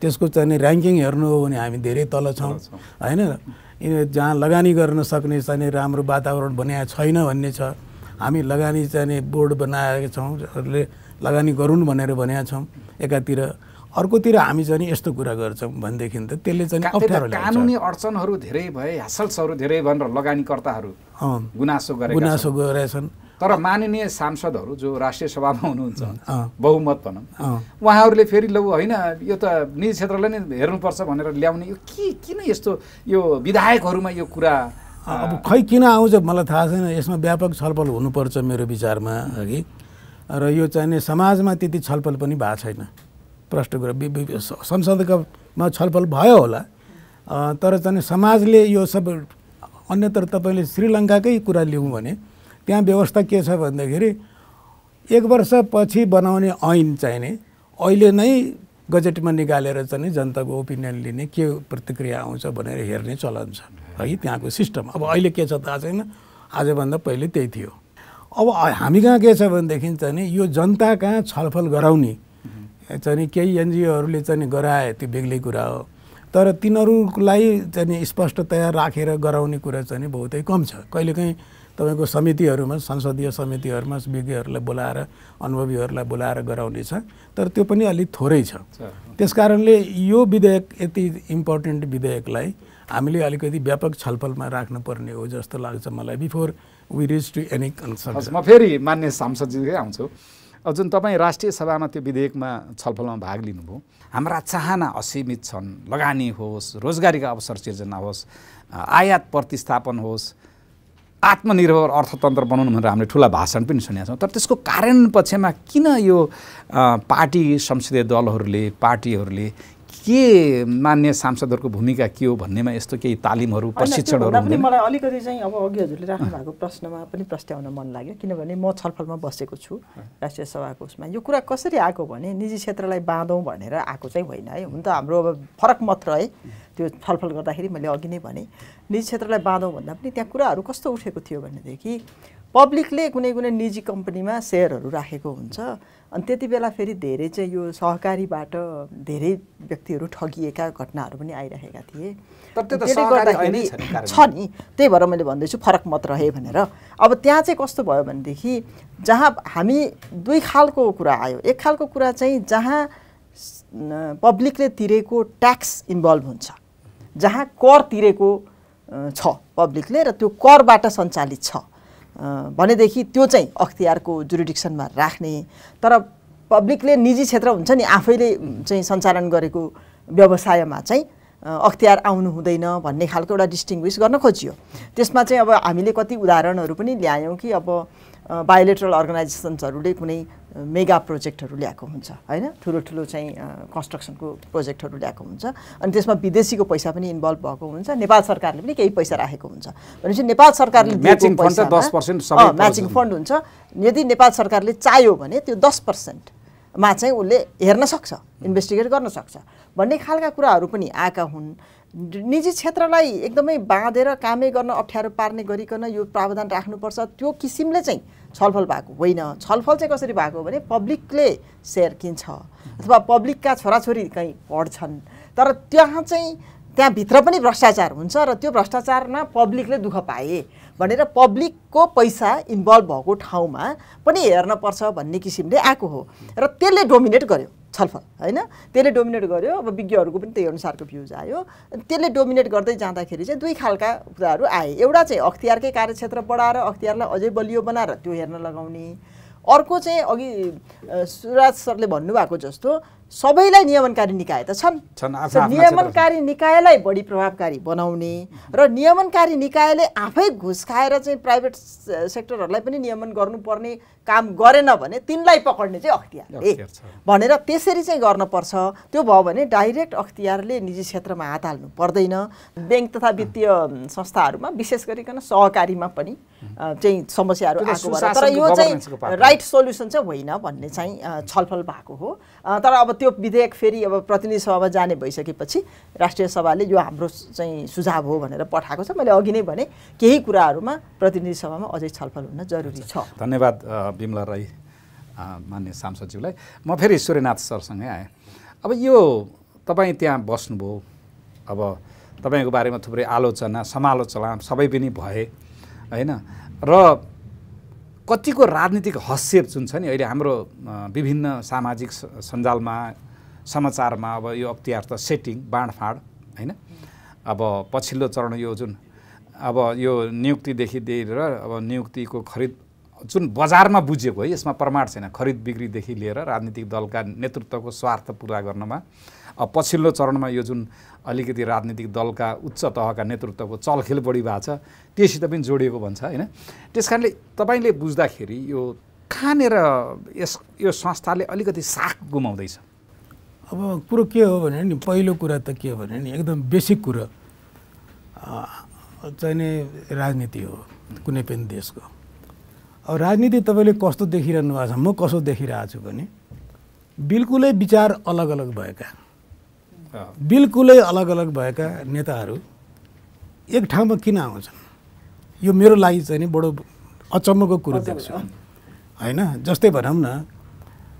त्यसको चाहिने ऱ्याङ्किङ हेर्नु हो भने हामी धेरै तल छौँ होइन जहाँ लगानी गर्न सक्ने चाहिने राम्रो वातावरण बनाएको छैन भन्ने छ हामी लगानी चाहिने बोर्ड बनाएका छौँ लगानी गरौँ भनेर भनेका छौँ एकातिर अर्कोतिर हामी चाहिँ यस्तो कुरा गर्छौँ भनेदेखि त त्यसले चाहिँ कानुनी
अडचनहरू धेरै भए ह्यासल्सहरू धेरै भनेर लगानीकर्ताहरू गुनासो गरे गुनासो गरेछन् तर माननीय सांसदहरू जो राष्ट्रिय सभामा हुनुहुन्छ बहुमत भनौँ उहाँहरूले फेरि लौ होइन यो त निजी क्षेत्रलाई नै हेर्नुपर्छ भनेर ल्याउने यो के किन यस्तो यो विधायकहरूमा यो कुरा अब
खै किन आउँछ मलाई थाहा छैन यसमा व्यापक छलफल हुनुपर्छ मेरो विचारमा हगि र यो चाहिने समाजमा त्यति छलफल पनि भएको छैन प्रष्ट कुरा संसदकामा छलफल भयो होला तर चाहिँ समाजले यो सब अन्यत्र तपाईँले श्रीलङ्काकै कुरा लिउँ भने त्यहाँ व्यवस्था के छ भन्दाखेरि एक वर्षपछि बनाउने ऐन चाहिने अहिले नै गजेटमा निकालेर चाहिँ जनताको ओपिनियन लिने के प्रतिक्रिया आउँछ भनेर हेर्ने चलन छ है त्यहाँको सिस्टम अब अहिले के छ थाहा छैन आजभन्दा पहिले त्यही थियो अब हामी कहाँ के छ भनेदेखि चाहिँ यो जनता कहाँ छलफल गराउने चाहिँ केही एनजिओहरूले चाहिँ गराए त्यो बेग्लै कुरा हो तर तिनीहरूलाई चाहिँ स्पष्टतया राखेर गराउने कुरा चाहिँ बहुतै कम छ कहिलेकाहीँ तपाईँको समितिहरूमा संसदीय समितिहरूमा विज्ञहरूलाई बोलाएर अनुभवीहरूलाई बोलाएर गराउने छ तर त्यो पनि अलिक थोरै छ त्यस कारणले यो विधेयक यति इम्पोर्टेन्ट विधेयकलाई हामीले अलिकति व्यापक छलफलमा राख्नुपर्ने हो जस्तो लाग्छ मलाई before we reach to any concern म फेरि मान्य सांसदजीकै आउँछु अब जुन तपाईँ राष्ट्रिय सभामा त्यो
विधेयकमा छलफलमा भाग लिनुभयो हाम्रा चाहना असीमित छन् लगानी होस् रोजगारीका अवसर सिर्जना होस् आयात प्रतिस्थापन होस् आत्मनिर्भर अर्थतन्त्र बनाउनु भनेर हामीले ठुला भाषण पनि सुनेका छौँ तर त्यसको कारण पक्षमा किन यो पार्टी संसदीय दलहरूले पार्टीहरूले के मान्य सांसदहरूको भूमिका के हो भन्नेमा यस्तो केही तालिमहरू प्रशिक्षणहरू पनि मलाई
अलिकति चाहिँ अब अघि हजुरले राख्नु भएको प्रश्नमा पनि प्रस्ताउन मन लाग्यो किनभने म छलफलमा बसेको छु राष्ट्रिय सभाको उसमा यो कुरा कसरी आएको भने निजी क्षेत्रलाई बाँधौँ भनेर आएको चाहिँ होइन है हुन त हाम्रो अब फरक मात्र है त्यो छलफल गर्दाखेरि मैले अघि नै भने निजी क्षेत्रलाई बाँधौँ भन्दा पनि त्यहाँ कुराहरू कस्तो उठेको थियो भनेदेखि पब्लिकले कुनै कुनै निजी कम्पनीमा सेयरहरू राखेको हुन्छ अनि त्यति बेला फेरि धेरै चाहिँ यो सहकारीबाट धेरै व्यक्तिहरू ठगिएका घटनाहरू पनि आइरहेका थिए
त्यसले गर्दाखेरि छ
नि त्यही भएर मैले भन्दैछु फरक मत रहे भनेर अब त्यहाँ चाहिँ कस्तो भयो भनेदेखि जहाँ हामी दुई खालको कुरा आयो एक खालको कुरा चाहिँ जहाँ पब्लिकले तिरेको ट्याक्स इन्भल्भ हुन्छ जहाँ कर तिरेको छ पब्लिकले र त्यो करबाट सञ्चालित छ भनेदेखि त्यो चाहिँ अख्तियारको जुरिडिक्सनमा राख्ने तर पब्लिकले निजी क्षेत्र हुन्छ नि आफैले चाहिँ सञ्चालन गरेको व्यवसायमा चाहिँ अख्तियार आउनु हुँदैन भन्ने खालको एउटा डिस्टिङ्विस गर्न खोजियो त्यसमा चाहिँ अब हामीले कति उदाहरणहरू पनि ल्यायौँ कि अब बायोलेट्रल अर्गनाइजेसन्सहरूले कुनै मेगा प्रोजेक्टहरू ल्याएको हुन्छ होइन ठुलो ठुलो चाहिँ कन्स्ट्रक्सनको प्रोजेक्टहरू ल्याएको हुन्छ अनि त्यसमा विदेशीको पैसा पनि इन्भल्भ भएको हुन्छ नेपाल सरकारले पनि केही पैसा राखेको हुन्छ भनेपछि नेपाल सरकारले म्याचिङ फन्ड हुन्छ यदि नेपाल सरकारले चाह्यो भने त्यो दस पर्सेन्ट मा चाहिँ उसले हेर्न सक्छ इन्भेस्टिगेट गर्न सक्छ भन्ने खालका कुराहरू पनि आएका हुन् निजी क्षेत्रलाई एकदमै बाँधेर कामै गर्न अप्ठ्यारो पार्ने गरिकन यो प्रावधान राख्नुपर्छ त्यो किसिमले चाहिँ छलफल भएको होइन छलफल चाहिँ कसरी भएको भने पब्लिकले सेयर किन्छ अथवा पब्लिकका छोराछोरी कहीँ पढ्छन् तर त्यहाँ चाहिँ त्यहाँभित्र पनि भ्रष्टाचार हुन्छ र त्यो भ्रष्टाचारमा पब्लिकले दुःख पाए भनेर पब्लिकको पैसा इन्भल्भ भएको ठाउँमा पनि हेर्न पर्छ भन्ने किसिमले आएको हो र त्यसले डोमिनेट गर्यो छलफल होइन त्यसले डोमिनेट गर्यो अब विज्ञहरूको पनि त्यही अनुसारको भ्युज आयो त्यसले डोमिनेट गर्दै जाँदाखेरि चाहिँ दुई खालका कुराहरू आए एउटा चाहिँ अख्तियारकै कार्यक्षेत्र बढाएर अख्तियारलाई अझै बलियो बनाएर त्यो हेर्न लगाउने अर्को चाहिँ अघि सुराज सरले भन्नुभएको जस्तो सबैलाई नियमनकारी निकाय त छन् नियमनकारी निकायलाई बढी प्रभावकारी बनाउने र नियमनकारी निकायले आफै घुस खाएर चाहिँ प्राइभेट सेक्टरहरूलाई पनि नियमन गर्नुपर्ने काम गरेन भने तिनलाई पक्रने चाहिँ अख्तियारले भनेर त्यसरी चाहिँ गर्नपर्छ त्यो भयो भने डाइरेक्ट अख्तियारले निजी क्षेत्रमा हात हाल्नु पर्दैन ब्याङ्क तथा वित्तीय संस्थाहरूमा विशेष गरिकन सहकारीमा पनि चाहिँ समस्याहरू आएको तर यो चाहिँ राइट सोल्युसन चाहिँ होइन भन्ने चाहिँ छलफल भएको हो तर अब त्यो विधेयक फेरि अब प्रतिनिधि सभामा जाने भइसकेपछि राष्ट्रिय सभाले यो हाम्रो चाहिँ सुझाव हो भनेर पठाएको छ मैले अघि नै भने केही कुराहरूमा प्रतिनिधि सभामा अझै छलफल हुन जरुरी छ
धन्यवाद विमला राई मान्य सांसदज्यूलाई म फेरि सूर्यनाथ सरसँगै आएँ अब यो तपाईँ त्यहाँ बस्नुभयो अब तपाईँको बारेमा थुप्रै आलोचना समालोचना सबै पनि भए होइन र कतिको राजनीतिक हस्यप जुन छ नि अहिले हाम्रो विभिन्न सामाजिक सञ्जालमा समाचारमा अब यो अख्तियार त सेटिङ बाँडफाँड होइन अब पछिल्लो चरण यो जुन अब यो नियुक्तिदेखि लिएर अब नियुक्तिको खरिद जुन बजारमा बुझेको है यसमा प्रमाण छैन खरिद बिक्रीदेखि लिएर राजनीतिक दलका नेतृत्वको स्वार्थ पुरा गर्नमा पछिल्लो चरणमा यो जुन अलिकति राजनीतिक दलका उच्च तहका नेतृत्वको चलखेल बढी भएको छ त्योसित पनि जोडिएको भन्छ होइन त्यस कारणले तपाईँले बुझ्दाखेरि यो कहाँनिर यस यो संस्थाले अलिकति साख
गुमाउँदैछ अब कुरो के हो भने नि पहिलो कुरा त के हो भने नि एकदम बेसिक कुरो चाहिने राजनीति हो कुनै पनि देशको अब राजनीति तपाईँले कस्तो देखिरहनु भएको छ म कसो देखिरहेको छु भने बिल्कुलै विचार अलग अलग भएका बिल्कुलै अलग अलग भएका नेताहरू एक ठाउँमा किन आउँछन् यो मेरो लागि चाहिँ नि बडो अचम्मको कुरो देख्छु होइन जस्तै भनौँ न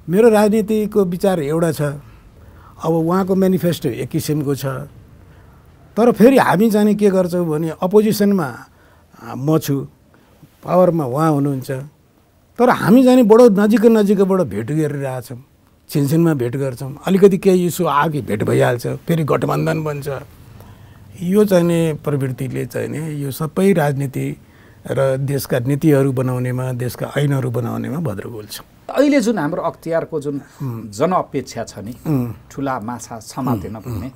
मेरो राजनीतिको विचार एउटा छ अब उहाँको मेनिफेस्टो एक किसिमको छ तर फेरि हामी जाने के गर्छौँ भने अपोजिसनमा म छु पावरमा उहाँ हुनुहुन्छ तर हामी जाने बडो नजिक नजिकबाट भेट गरिरहेछौँ छिनछिनमा भेट गर्छौँ अलिकति केही इस्यु आगे भेट भइहाल्छ फेरि गठबन्धन बन्छ यो चाहिने प्रवृत्तिले चाहिने यो सबै राजनीति र देशका नीतिहरू बनाउनेमा देशका ऐनहरू बनाउनेमा भद्र बोल्छ
अहिले जुन हाम्रो अख्तियारको जुन जनअपेक्षा छ नि ठुला माछा समातेन भन्ने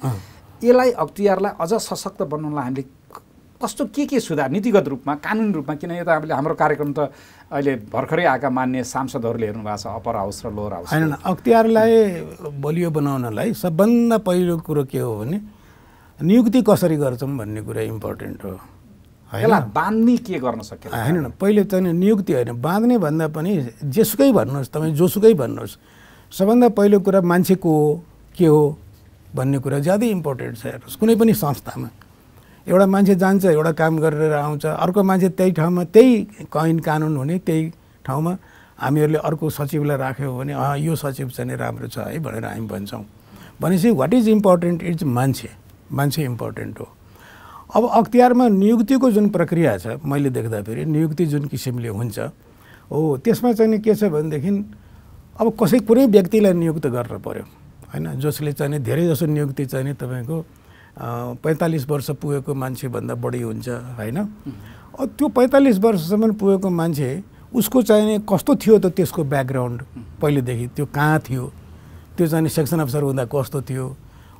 यसलाई अख्तियारलाई अझ सशक्त बनाउनलाई हामीले कस्तो के के सुधार नीतिगत रूपमा कानुन रूपमा किन यो त हामीले हाम्रो कार्यक्रम त अहिले भर्खरै आएका मान्य सांसदहरूले हेर्नु भएको छ अप्पर हाउस र लोअर हाउस होइन
अख्तियारलाई बलियो बनाउनलाई सबभन्दा पहिलो कुरो के हो भने नियुक्ति कसरी गर्छौँ भन्ने कुरा इम्पोर्टेन्ट हो बाँध्ने के गर्न सकिन्छ होइन पहिले त नियुक्ति होइन बाँध्ने भन्दा पनि जेसुकै भन्नुहोस् तपाईँ जोसुकै भन्नुहोस् सबभन्दा पहिलो कुरा मान्छेको हो के हो भन्ने कुरा ज्यादै इम्पोर्टेन्ट छ हेर्नुहोस् कुनै पनि संस्थामा एउटा मान्छे जान्छ एउटा काम गरेर आउँछ अर्को मान्छे त्यही ठाउँमा त्यही कैन कानुन हुने त्यही ठाउँमा हामीहरूले अर्को सचिवलाई राख्यो भने अँ यो सचिव चाहिँ राम्रो छ है भनेर हामी भन्छौँ भनेपछि वाट इज इम्पोर्टेन्ट इज मान्छे मान्छे इम्पोर्टेन्ट हो अब अख्तियारमा नियुक्तिको जुन प्रक्रिया छ मैले देख्दाखेरि नियुक्ति जुन किसिमले हुन्छ हो त्यसमा चाहिँ के छ भनेदेखि अब कसै कुनै व्यक्तिलाई नियुक्त गर्न पऱ्यो होइन जसले चाहिँ धेरै जसो नियुक्ति चाहिँ तपाईँको पैँतालिस वर्ष पुगेको मान्छेभन्दा बढी हुन्छ होइन त्यो पैँतालिस वर्षसम्म पुगेको मान्छे उसको चाहिने कस्तो थियो त त्यसको ब्याकग्राउन्ड पहिलेदेखि त्यो कहाँ थियो त्यो चाहिने सेक्सन अफिसर हुँदा कस्तो थियो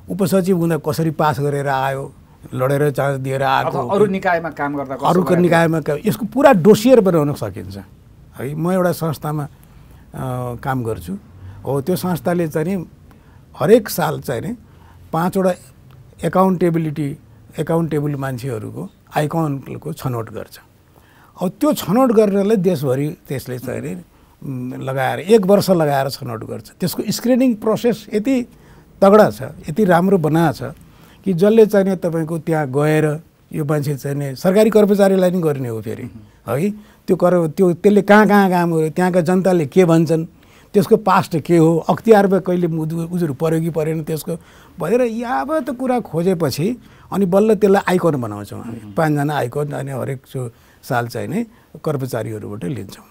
उपसचिव हुँदा कसरी पास गरेर आयो लडेर चान्स दिएर आएको अरू
निकायमा काम गर्दा अरूको निकायमा
यसको पुरा डोसियर बनाउन सकिन्छ है म एउटा संस्थामा काम गर्छु हो त्यो संस्थाले चाहिँ हरेक साल चाहिँ पाँचवटा एकाउन्टेबिलिटी एकाउन्टेबल मान्छेहरूको आइकनको छनौट गर्छ अब त्यो छनौट गर्नलाई देशभरि त्यसले चाहिँ लगाएर एक वर्ष लगाएर छनौट गर्छ त्यसको स्क्रिनिङ प्रोसेस यति तगडा छ यति राम्रो बनाएको छ कि जसले चाहिँ तपाईँको त्यहाँ गएर यो मान्छे चाहिँ सरकारी कर्मचारीलाई नि गर्ने हो फेरि है त्यो कर त्यो त्यसले कहाँ कहाँ काम गर्यो त्यहाँका जनताले के भन्छन् त्यसको पास्ट के हो अख्तियारमा कहिले उजुर पऱ्यो कि परेन त्यसको भनेर यावत कुरा खोजेपछि अनि बल्ल त्यसलाई आइकन बनाउँछौँ हामी पाँचजना आइकन अनि हरेक साल चाहिँ नै कर्मचारीहरूबाट लिन्छौँ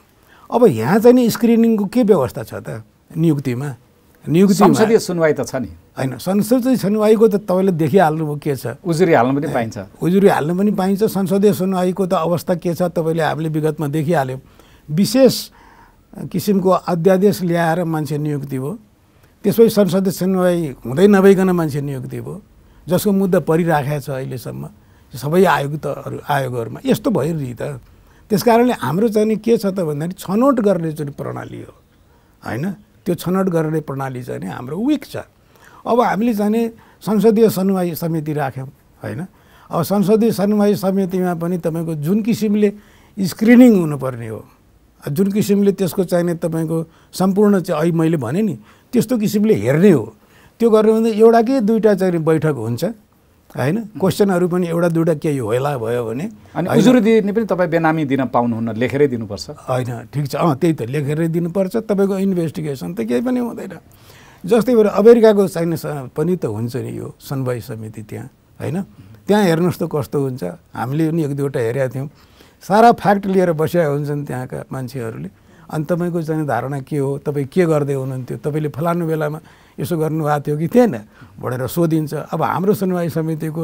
अब यहाँ चाहिँ नि स्क्रिनिङको के व्यवस्था छ त नियुक्तिमा नियुक्ति संसदीय सुनवाई त छ नि होइन संसदीय सुनवाईको त तपाईँले देखिहाल्नुभयो के छ उजुरी हाल्नु पनि पाइन्छ उजुरी हाल्नु पनि पाइन्छ संसदीय सुनवाईको त अवस्था के छ तपाईँले हामीले विगतमा देखिहाल्यौँ विशेष किसिमको अध्यादेश ल्याएर मान्छे नियुक्ति भयो त्यसपछि संसदीय सुनवाई हुँदै नभइकन मान्छे नियुक्ति भयो जसको मुद्दा परिराखेको छ अहिलेसम्म सबै आयुक्तहरू आयोगहरूमा यस्तो भयो त त्यस कारणले हाम्रो चाहिँ के छ त भन्दाखेरि छनौट गर्ने जुन प्रणाली हो होइन त्यो छनौट गर्ने प्रणाली चाहिँ हाम्रो विक छ अब हामीले चाहिँ संसदीय सुनवाई समिति राख्यौँ होइन अब संसदीय सुनवाई समितिमा पनि तपाईँको जुन किसिमले स्क्रिनिङ हुनुपर्ने हो जुन किसिमले त्यसको चाहिने तपाईँको सम्पूर्ण चाहिँ अहिले मैले भने नि त्यस्तो किसिमले हेर्ने हो त्यो गर्यो भने एउटा कि दुइटा चाहिँ बैठक हुन्छ होइन क्वेसनहरू पनि एउटा दुइटा केही होला भयो भने अनि हजुर दिने पनि तपाईँ बेनामी दिन पाउनुहुन्न लेखेरै दिनुपर्छ होइन ठिक छ अँ त्यही त लेखेरै दिनुपर्छ तपाईँको इन्भेस्टिगेसन त केही पनि हुँदैन जस्तै भएर अमेरिकाको चाहिने पनि त हुन्छ नि यो सुनवाई समिति त्यहाँ होइन त्यहाँ हेर्नुहोस् त कस्तो हुन्छ हामीले पनि एक दुईवटा हेरेका थियौँ सारा फ्याक्ट लिएर बसिरहेको हुन्छन् त्यहाँका मान्छेहरूले अनि तपाईँको चाहिँ धारणा के हो तपाईँ के गर्दै हुनुहुन्थ्यो तपाईँले फलानु बेलामा यसो गर्नुभएको थियो कि थिएन भनेर सोधिन्छ अब हाम्रो सुनवाई समितिको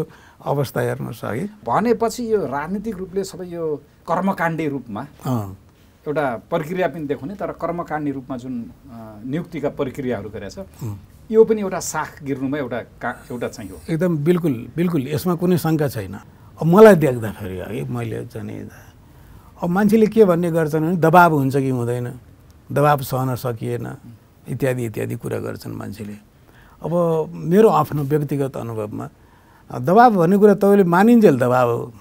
अवस्था हेर्नुहोस् है
भनेपछि यो राजनीतिक रूपले सबै यो कर्मकाण्डी रूपमा
एउटा
प्रक्रिया पनि देखाउने तर कर्मकाण्डी रूपमा जुन नियुक्तिका प्रक्रियाहरू गरेछ यो पनि एउटा साख गिर्नुमा एउटा का एउटा चाहिँ हो
एकदम बिल्कुल बिल्कुल यसमा कुनै शङ्का छैन मलाई देख्दाखेरि है मैले चाहिँ अब मान्छेले के भन्ने गर्छन् भने दबाब हुन्छ कि हुँदैन दबाब सहन सकिएन इत्यादि इत्यादि कुरा गर्छन् मान्छेले अब मेरो आफ्नो व्यक्तिगत अनुभवमा दबाब भन्ने कुरा तपाईँले मानिन्जेल दबाब हो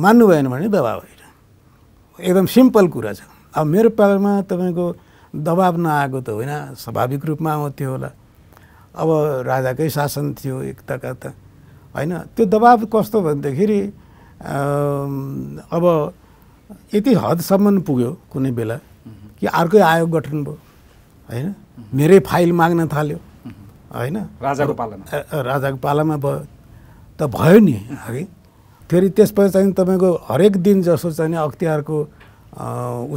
मान्नु भएन भने दबाब होइन एकदम सिम्पल कुरा छ अब मेरो पालमा तपाईँको दबाब नआएको त होइन स्वाभाविक रूपमा आउँथ्यो होला अब राजाकै शासन थियो एकताका त होइन त्यो दबाब कस्तो भन्दाखेरि अब यति हदसम्म पुग्यो कुनै बेला कि अर्कै आयोग गठन भयो होइन मेरै फाइल माग्न थाल्यो होइन राजाको पालामा राजाको पालामा भयो त भयो नि है फेरि त्यसपछि चाहिँ तपाईँको हरेक दिन जसो चाहिँ अख्तियारको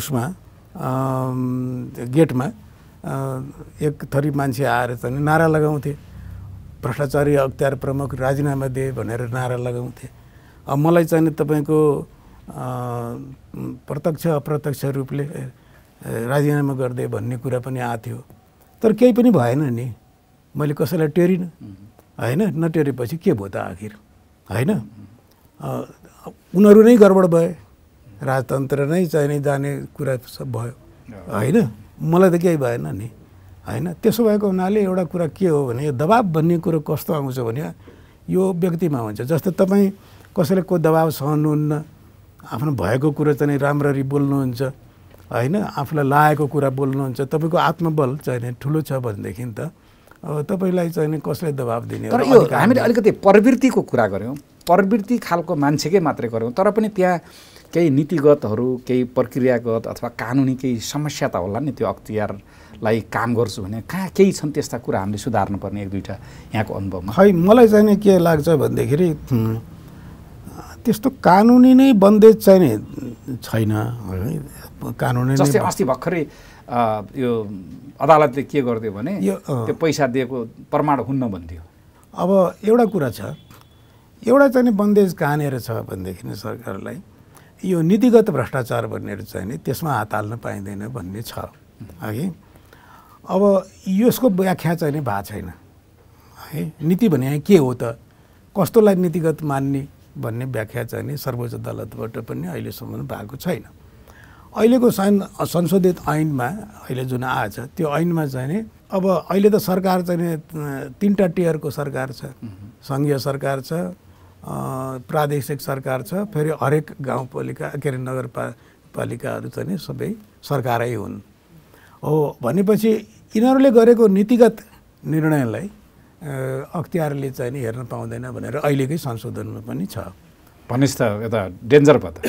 उसमा गेटमा एक थरी मान्छे आएर चाहिँ नारा लगाउँथे भ्रष्टाचारी अख्तियार प्रमुख राजीनामा दिए भनेर नारा लगाउँथे अब मलाई चाहिँ तपाईँको प्रत्यक्ष अप्रत्यक्ष रूपले राजीनामा गरिदिए भन्ने कुरा पनि आएको तर केही पनि भएन नि मैले कसैलाई टेरिनँ होइन नटेरेपछि के भयो त आखिर होइन उनीहरू नै गडबड भए राजतन्त्र नै चाहिने जाने कुरा सब भयो होइन मलाई त केही भएन नि होइन त्यसो भएको हुनाले एउटा कुरा के हो भने यो दबाब भन्ने कुरो कस्तो आउँछ भने यो व्यक्तिमा हुन्छ जस्तै तपाईँ कसैले को दबाब सहनुहुन्न आफ्नो भएको कुरो चाहिँ राम्ररी बोल्नुहुन्छ होइन आफूलाई लागेको कुरा बोल्नुहुन्छ तपाईँको आत्मबल चाहिँ ठुलो छ भनेदेखि त अब तपाईँलाई चाहिँ कसले दबाब दिने तर यो हामीले
अलिकति प्रवृत्तिको कुरा गऱ्यौँ प्रवृत्ति खालको मान्छेकै मात्रै गऱ्यौँ तर पनि त्यहाँ केही नीतिगतहरू केही प्रक्रियागत अथवा कानुनी केही समस्या त होला नि त्यो अख्तियारलाई काम गर्छु भने कहाँ केही छन् त्यस्ता कुरा
हामीले सुधार्नुपर्ने एक दुईवटा यहाँको अनुभवमा खै मलाई चाहिँ के लाग्छ भन्दाखेरि त्यस्तो कानुनी नै बन्देज चाहिँ छैन कानुनी जस्तै अस्ति
भर्खरै यो अदालतले के गरिदियो भने यो त्यो पैसा
दिएको प्रमाण हुन्न भन्थ्यो अब एउटा कुरा छ एउटा चाहिँ बन्देज कहाँनिर छ भनेदेखि सरकारलाई यो नीतिगत भ्रष्टाचार भन्नेहरू चाहिँ नि त्यसमा हात हाल्न पाइँदैन भन्ने छ है अब यसको व्याख्या चाहिँ नि भएको छैन है नीति भने के हो त कस्तोलाई नीतिगत मान्ने भन्ने व्याख्या चाहिँ नि सर्वोच्च अदालतबाट पनि अहिलेसम्म भएको छैन अहिलेको सं संशोधित ऐनमा अहिले जुन आएछ त्यो ऐनमा चाहिँ नि अब अहिले त सरकार चाहिँ नि तिनवटा टियरको सरकार छ सङ्घीय सरकार छ प्रादेशिक सरकार छ फेरि हरेक गाउँपालिका के अरे नगरपा पालिकाहरू चाहिँ सबै सरकारै हुन् हो भनेपछि यिनीहरूले गरेको नीतिगत निर्णयलाई अख्तियारले चाहिँ हेर्न पाउँदैन भनेर अहिलेकै संशोधनमा पनि छ भनेपछि त यता डेन्जर भयो त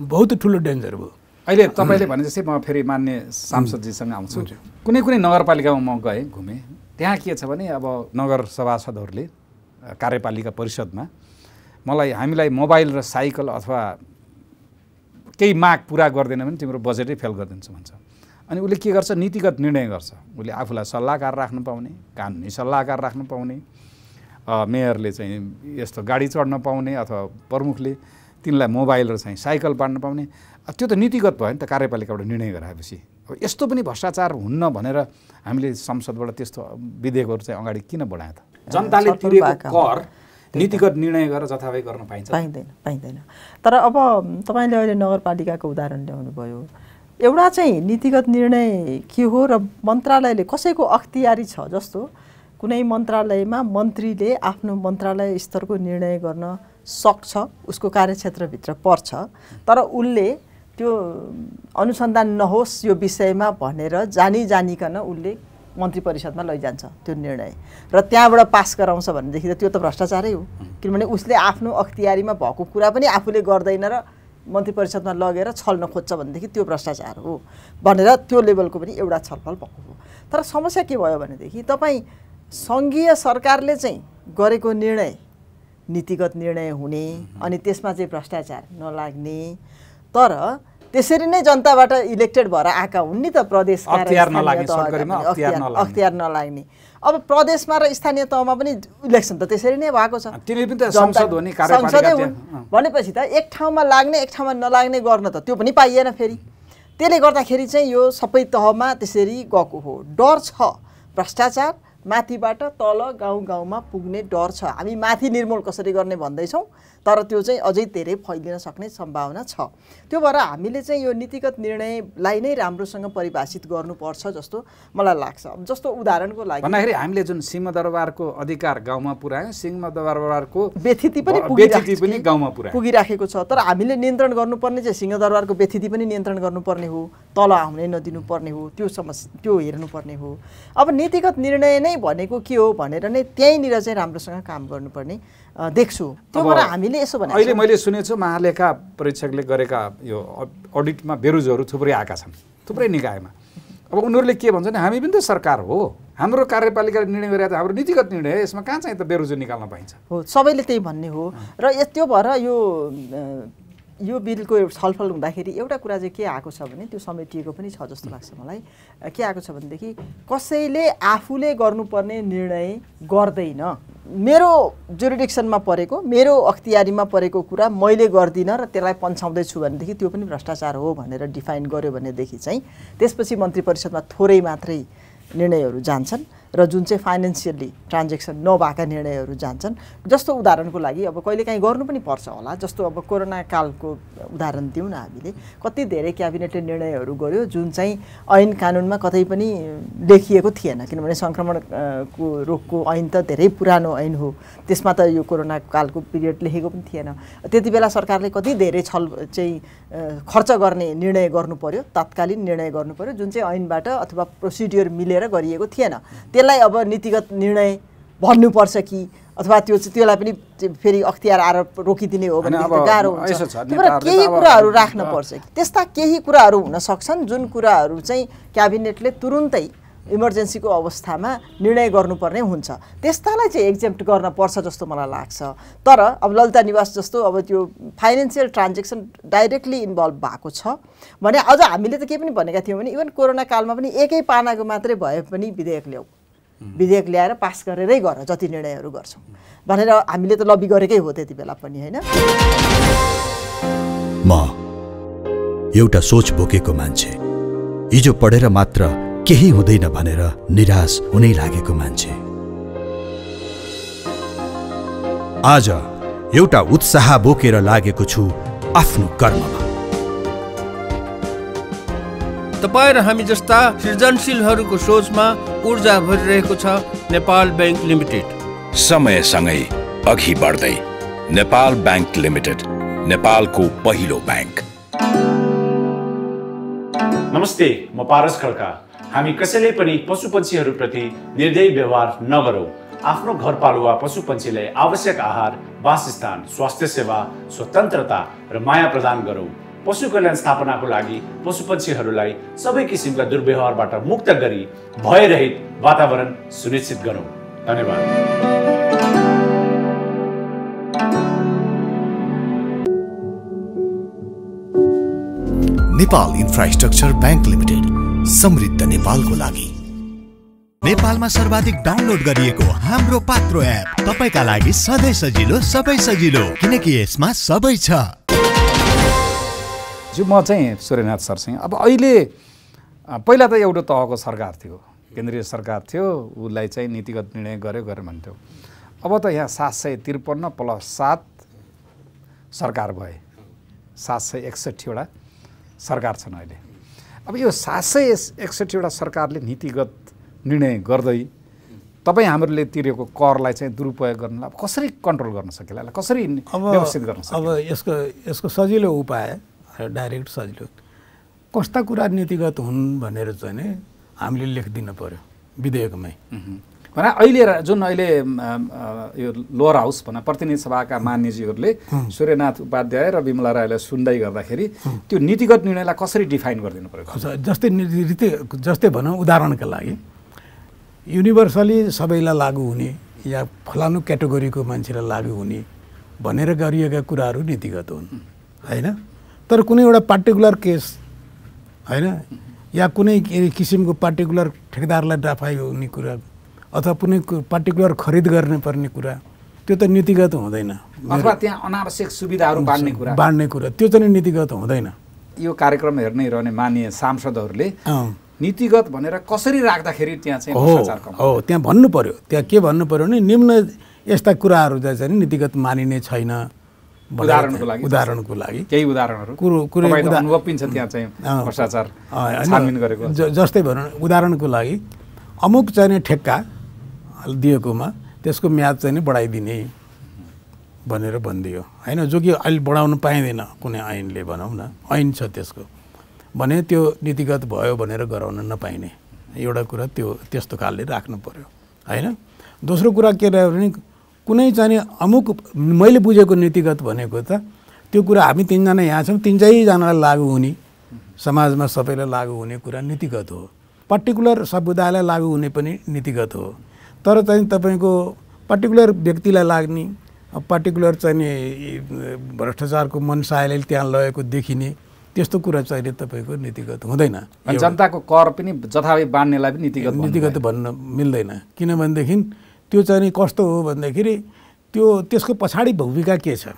बहुत ठुलो डेन्जर भयो अहिले
तपाईँले भने जस्तै म फेरि मान्ने सांसदजीसँग आउँछु कुनै कुनै नगरपालिकामा म गएँ घुमेँ त्यहाँ के छ भने अब नगर सभासदहरूले कार्यपालिका परिषदमा मलाई हामीलाई मोबाइल र साइकल अथवा केही माग पुरा गर्दैन भने तिम्रो बजेटै फेल गरिदिन्छु भन्छ अनि उसले के गर्छ नीतिगत निर्णय गर्छ उसले आफूलाई सल्लाहकार राख्नु पाउने कानुनी सल्लाहकार राख्नु पाउने मेयरले चाहिँ यस्तो गाडी चढ्न पाउने अथवा प्रमुखले तिनलाई मोबाइल र चाहिँ साइकल बाँड्न पाउने त्यो त नीतिगत भयो नि त कार्यपालिकाबाट निर्णय गराएपछि अब यस्तो पनि भ्रष्टाचार हुन्न भनेर हामीले संसदबाट त्यस्तो विधेयकहरू चाहिँ अगाडि किन बढाए त जनताले तिरेको कर नीतिगत निर्णय गरेर जथाभावी गर्न पाइन्छ पाइँदैन
पाइँदैन तर अब तपाईँले अहिले नगरपालिकाको उदाहरण ल्याउनुभयो एउटा चाहिँ नीतिगत निर्णय के हो र मन्त्रालयले कसैको अख्तियारी छ जस्तो कुनै मन्त्रालयमा मन्त्रीले आफ्नो मन्त्रालय स्तरको निर्णय गर्न सक्छ उसको कार्यक्षेत्रभित्र पर्छ तर उसले त्यो अनुसन्धान नहोस् यो विषयमा भनेर जानी जानिकन उसले मन्त्री परिषदमा लैजान्छ त्यो निर्णय र त्यहाँबाट पास गराउँछ भनेदेखि त त्यो त भ्रष्टाचारै हो किनभने उसले आफ्नो अख्तियारीमा भएको कुरा पनि आफूले गर्दैन र मन्त्री परिषदमा लगेर छल्न खोज्छ भनेदेखि त्यो भ्रष्टाचार हो भनेर त्यो लेभलको पनि एउटा छलफल भएको हो तर समस्या के भयो भनेदेखि तपाईँ सङ्घीय सरकारले चाहिँ गरेको निर्णय नीतिगत निर्णय हुने अनि त्यसमा चाहिँ भ्रष्टाचार नलाग्ने तर त्यसरी नै जनताबाट इलेक्टेड भएर आएका हुन् नि त प्रदेश अख्तियार नलाग्ने अब प्रदेशमा र स्थानीय तहमा पनि इलेक्सन त त्यसरी नै भएको छ संसदै हुन् भनेपछि त एक ठाउँमा लाग्ने एक ठाउँमा नलाग्ने गर्न त त्यो पनि पाइएन फेरि त्यसले गर्दाखेरि चाहिँ यो सबै तहमा त्यसरी गएको हो डर छ भ्रष्टाचार माथिबाट तल गाउँ गाउँमा पुग्ने डर छ हामी माथि निर्मूल कसरी गर्ने भन्दैछौँ तर त्यो चाहिँ अझै धेरै फैलिन सक्ने सम्भावना छ त्यो भएर हामीले चाहिँ यो नीतिगत निर्णयलाई नै राम्रोसँग परिभाषित गर्नुपर्छ जस्तो मलाई लाग्छ जस्तो उदाहरणको लागि भन्दाखेरि
हामीले जुन सिंहदरबारको अधिकार गाउँमा पुऱ्यायौँ सिंहदरबारको व्यथिति पनि गाउँमा पुऱ्यायो
पुगिराखेको छ तर हामीले नियन्त्रण गर्नुपर्ने चाहिँ सिंहदरबारको व्यथिति पनि नियन्त्रण गर्नुपर्ने हो तल आउनै नदिनुपर्ने हो त्यो समस्या त्यो हेर्नुपर्ने हो अब नीतिगत निर्णय नै भनेको के हो भनेर नै त्यहीँनिर चाहिँ राम्रोसँग काम गर्नुपर्ने देख्छु भएर हामीले यसो भने अहिले मैले
छु महालेखा परीक्षकले गरेका यो अडिटमा बेरुजहरू थुप्रै आएका छन् थुप्रै निकायमा अब उनीहरूले के भन्छ भने हामी पनि त सरकार हो हाम्रो
कार्यपालिकाले निर्णय गरेर हाम्रो नीतिगत निर्णय यसमा कहाँ चाहिँ त बेरोजगार निकाल्न पाइन्छ हो सबैले त्यही भन्ने हो र त्यो भएर यो यो बिलको छलफल हुँदाखेरि एउटा कुरा चाहिँ के आएको छ भने त्यो समेटिएको पनि छ जस्तो लाग्छ मलाई के आएको छ भनेदेखि कसैले आफूले गर्नुपर्ने निर्णय गर्दैन मेरो जुरिडिक्सनमा परेको मेरो अख्तियारीमा परेको कुरा मैले गर्दिनँ र त्यसलाई पन्छाउँदैछु भनेदेखि त्यो पनि भ्रष्टाचार हो भनेर डिफाइन गर्यो भनेदेखि चाहिँ त्यसपछि मन्त्री परिषदमा थोरै मात्रै निर्णयहरू जान्छन् र जुन चाहिँ फाइनेन्सियल्ली ट्रान्जेक्सन नभएका निर्णयहरू जान्छन् जस्तो उदाहरणको लागि अब कहिलेकाहीँ गर्नु पनि पर्छ होला जस्तो अब कोरोना कालको उदाहरण दिउँ न हामीले कति धेरै क्याबिनेटले निर्णयहरू गर्यो जुन चाहिँ ऐन कानुनमा कतै पनि लेखिएको थिएन किनभने सङ्क्रमणको रोगको ऐन त धेरै पुरानो ऐन हो त्यसमा त यो कोरोना कालको पिरियड लेखेको पनि थिएन त्यति बेला सरकारले कति धेरै छल चाहिँ खर्च गर्ने निर्णय गर्नु पर्यो तात्कालीन निर्णय गर्नु पर्यो जुन चाहिँ ऐनबाट अथवा प्रोसिडियर मिलेर गरिएको थिएन त्यसलाई अब नीतिगत निर्णय भन्नुपर्छ कि अथवा त्यो चाहिँ त्यसलाई पनि फेरि अख्तियार आएर रोकिदिने हो भने गाह्रो हुन्छ त्यही केही कुराहरू राख्न पर्छ त्यस्ता केही कुराहरू हुन सक्छन् जुन कुराहरू चाहिँ क्याबिनेटले तुरुन्तै इमर्जेन्सीको अवस्थामा निर्णय गर्नुपर्ने हुन्छ त्यस्तालाई चाहिँ एक्जेप्ट गर्न पर्छ जस्तो मलाई लाग्छ तर अब ललिता निवास जस्तो अब त्यो फाइनेन्सियल ट्रान्जेक्सन डाइरेक्टली इन्भल्भ भएको छ भने अझ हामीले त के पनि भनेका थियौँ भने इभन कोरोना कालमा पनि एकै पानाको मात्रै भए पनि विधेयक ल्याऊ विधेयक ल्याएर पास गरेरै गर जति निर्णयहरू गर्छौँ भनेर हामीले त लबी गरेकै हो त्यति बेला पनि होइन
म एउटा सोच बोकेको मान्छे हिजो पढेर मात्र केही हुँदैन भनेर निराश हुनै लागेको मान्छे आज एउटा उत्साह बोकेर लागेको छु आफ्नो कर्ममा तपाईँ र हामी जस्ता सृजनशीलहरूको सोचमा ऊर्जा भरिरहेको छ
नेपाल ब्याङ्क लिमिटेड समयसँगै अघि बढ्दै नेपाल ब्याङ्क लिमिटेड नेपालको पहिलो ब्याङ्क नमस्ते म पारस खड्का हामी कसैले पनि पशु पक्षीहरूप्रति निर्दय व्यवहार नगरौँ आफ्नो घरपालुवा पशु पक्षीलाई आवश्यक आहार वासस्थान स्वास्थ्य सेवा स्वतन्त्रता र माया प्रदान गरौँ पशु कल्याण स्थापनाको लागि पशु पक्षीहरूलाई सबै किसिमका दुर्व्यवहारबाट मुक्त गरी भयरहित वातावरण सुनिश्चित गरौँ धन्यवाद
नेपाल
इन्फ्रास्ट्रक्चर ब्याङ्क लिमिटेड समृद्ध नेपालको लागि नेपालमा सर्वाधिक डाउनलोड गरिएको हाम्रो पात्रो एप तपाईँका लागि सधैँ सजिलो सबै सजिलो
किनकि यसमा सबै छ
भन्छु म चाहिँ सूर्यनाथ सरसँग अब अहिले पहिला त एउटा तहको सरकार थियो केन्द्रीय सरकार थियो उसलाई चाहिँ नीतिगत निर्णय गर्यो गरेर भन्थ्यो अब त यहाँ सात सय त्रिपन्न प्लस सात सरकार भए सात सय एकसठीवटा सरकार छन् अहिले अब यो सात सय एकसठीवटा सरकारले नीतिगत निर्णय गर्दै तपाईँ हामीहरूले तिरेको करलाई चाहिँ दुरुपयोग गर्नुलाई कसरी कन्ट्रोल गर्न सकेला कसरी व्यवस्थित गर्न
अब यसको यसको सजिलो उपाय डाइरेक्ट सजिलो कस्ता कुरा नीतिगत हुन् भनेर चाहिँ नि हामीले लेखिदिनु पऱ्यो विधेयकमै
भने अहिले जुन अहिले यो लोअर हाउस भनौँ प्रतिनिधि सभाका मान्यजीहरूले सूर्यनाथ उपाध्याय र विमला राईलाई सुन्दै गर्दाखेरि त्यो नीतिगत निर्णयलाई कसरी डिफाइन
गरिदिनु पऱ्यो जस्तै रीति जस्तै भनौँ उदाहरणका लागि युनिभर्सली सबैलाई लागु हुने या फलानु क्याटेगोरीको मान्छेलाई लागु हुने भनेर गरिएका कुराहरू नीतिगत हुन् होइन तर कुनै एउटा पार्टिकुलर केस होइन या कुनै किसिमको पार्टिकुलर ठेकदारलाई डाफाइ हुने कुरा अथवा कुनै पार्टिकुलर खरिद पर्ने कुरा त्यो त नीतिगत हुँदैन अथवा
त्यहाँ अनावश्यक सुविधाहरू बाँड्ने कुरा बाँड्ने
कुरा त्यो चाहिँ नीतिगत हुँदैन
यो कार्यक्रम हेर्नै रहने
मान्य सांसदहरूले नीतिगत भनेर कसरी राख्दाखेरि त्यहाँ चाहिँ हो त्यहाँ भन्नु पर्यो त्यहाँ के भन्नु पर्यो भने निम्न यस्ता कुराहरू चाहिँ नीतिगत मानिने छैन उदाहरणको लागि उदाहरणको
लागि केही उदाहरणहरू कुरो अनुभव पनि छ त्यहाँ चाहिँ भ्रष्टाचार छानबिन गरेको
जस्तै भनौँ उदाहरणको लागि अमुक चाहिँ ठेक्का दिएकोमा त्यसको म्याद चाहिँ नि बढाइदिने भनेर भनिदियो होइन जो कि अहिले बढाउनु पाइँदैन कुनै ऐनले भनौँ न ऐन छ त्यसको भने त्यो नीतिगत भयो भनेर गराउन नपाइने एउटा कुरा त्यो त्यस्तो खालले राख्नु पऱ्यो होइन दोस्रो कुरा के रह्यो भने कुनै चाहिँ अमुक मैले बुझेको नीतिगत भनेको त त्यो कुरा हामी तिनजना यहाँ छौँ तिन चाहिँजनालाई लागु हुने समाजमा सबैलाई लागु हुने कुरा नीतिगत हो पर्टिकुलर समुदायलाई लागु हुने पनि नीतिगत हो तर चाहिँ तपाईँको पर्टिकुलर व्यक्तिलाई लाग्ने पर्टिकुलर चाहिँ भ्रष्टाचारको मनसायले त्यहाँ लगेको देखिने त्यस्तो कुरा चाहिँ तपाईँको नीतिगत हुँदैन जनताको कर पनि जथाभावी बाँड्नेलाई पनि नीतिगत नीतिगत भन्न मिल्दैन किनभनेदेखि त्यो चाहिँ कस्तो हो भन्दाखेरि त्यो त्यसको पछाडि भूमिका के छ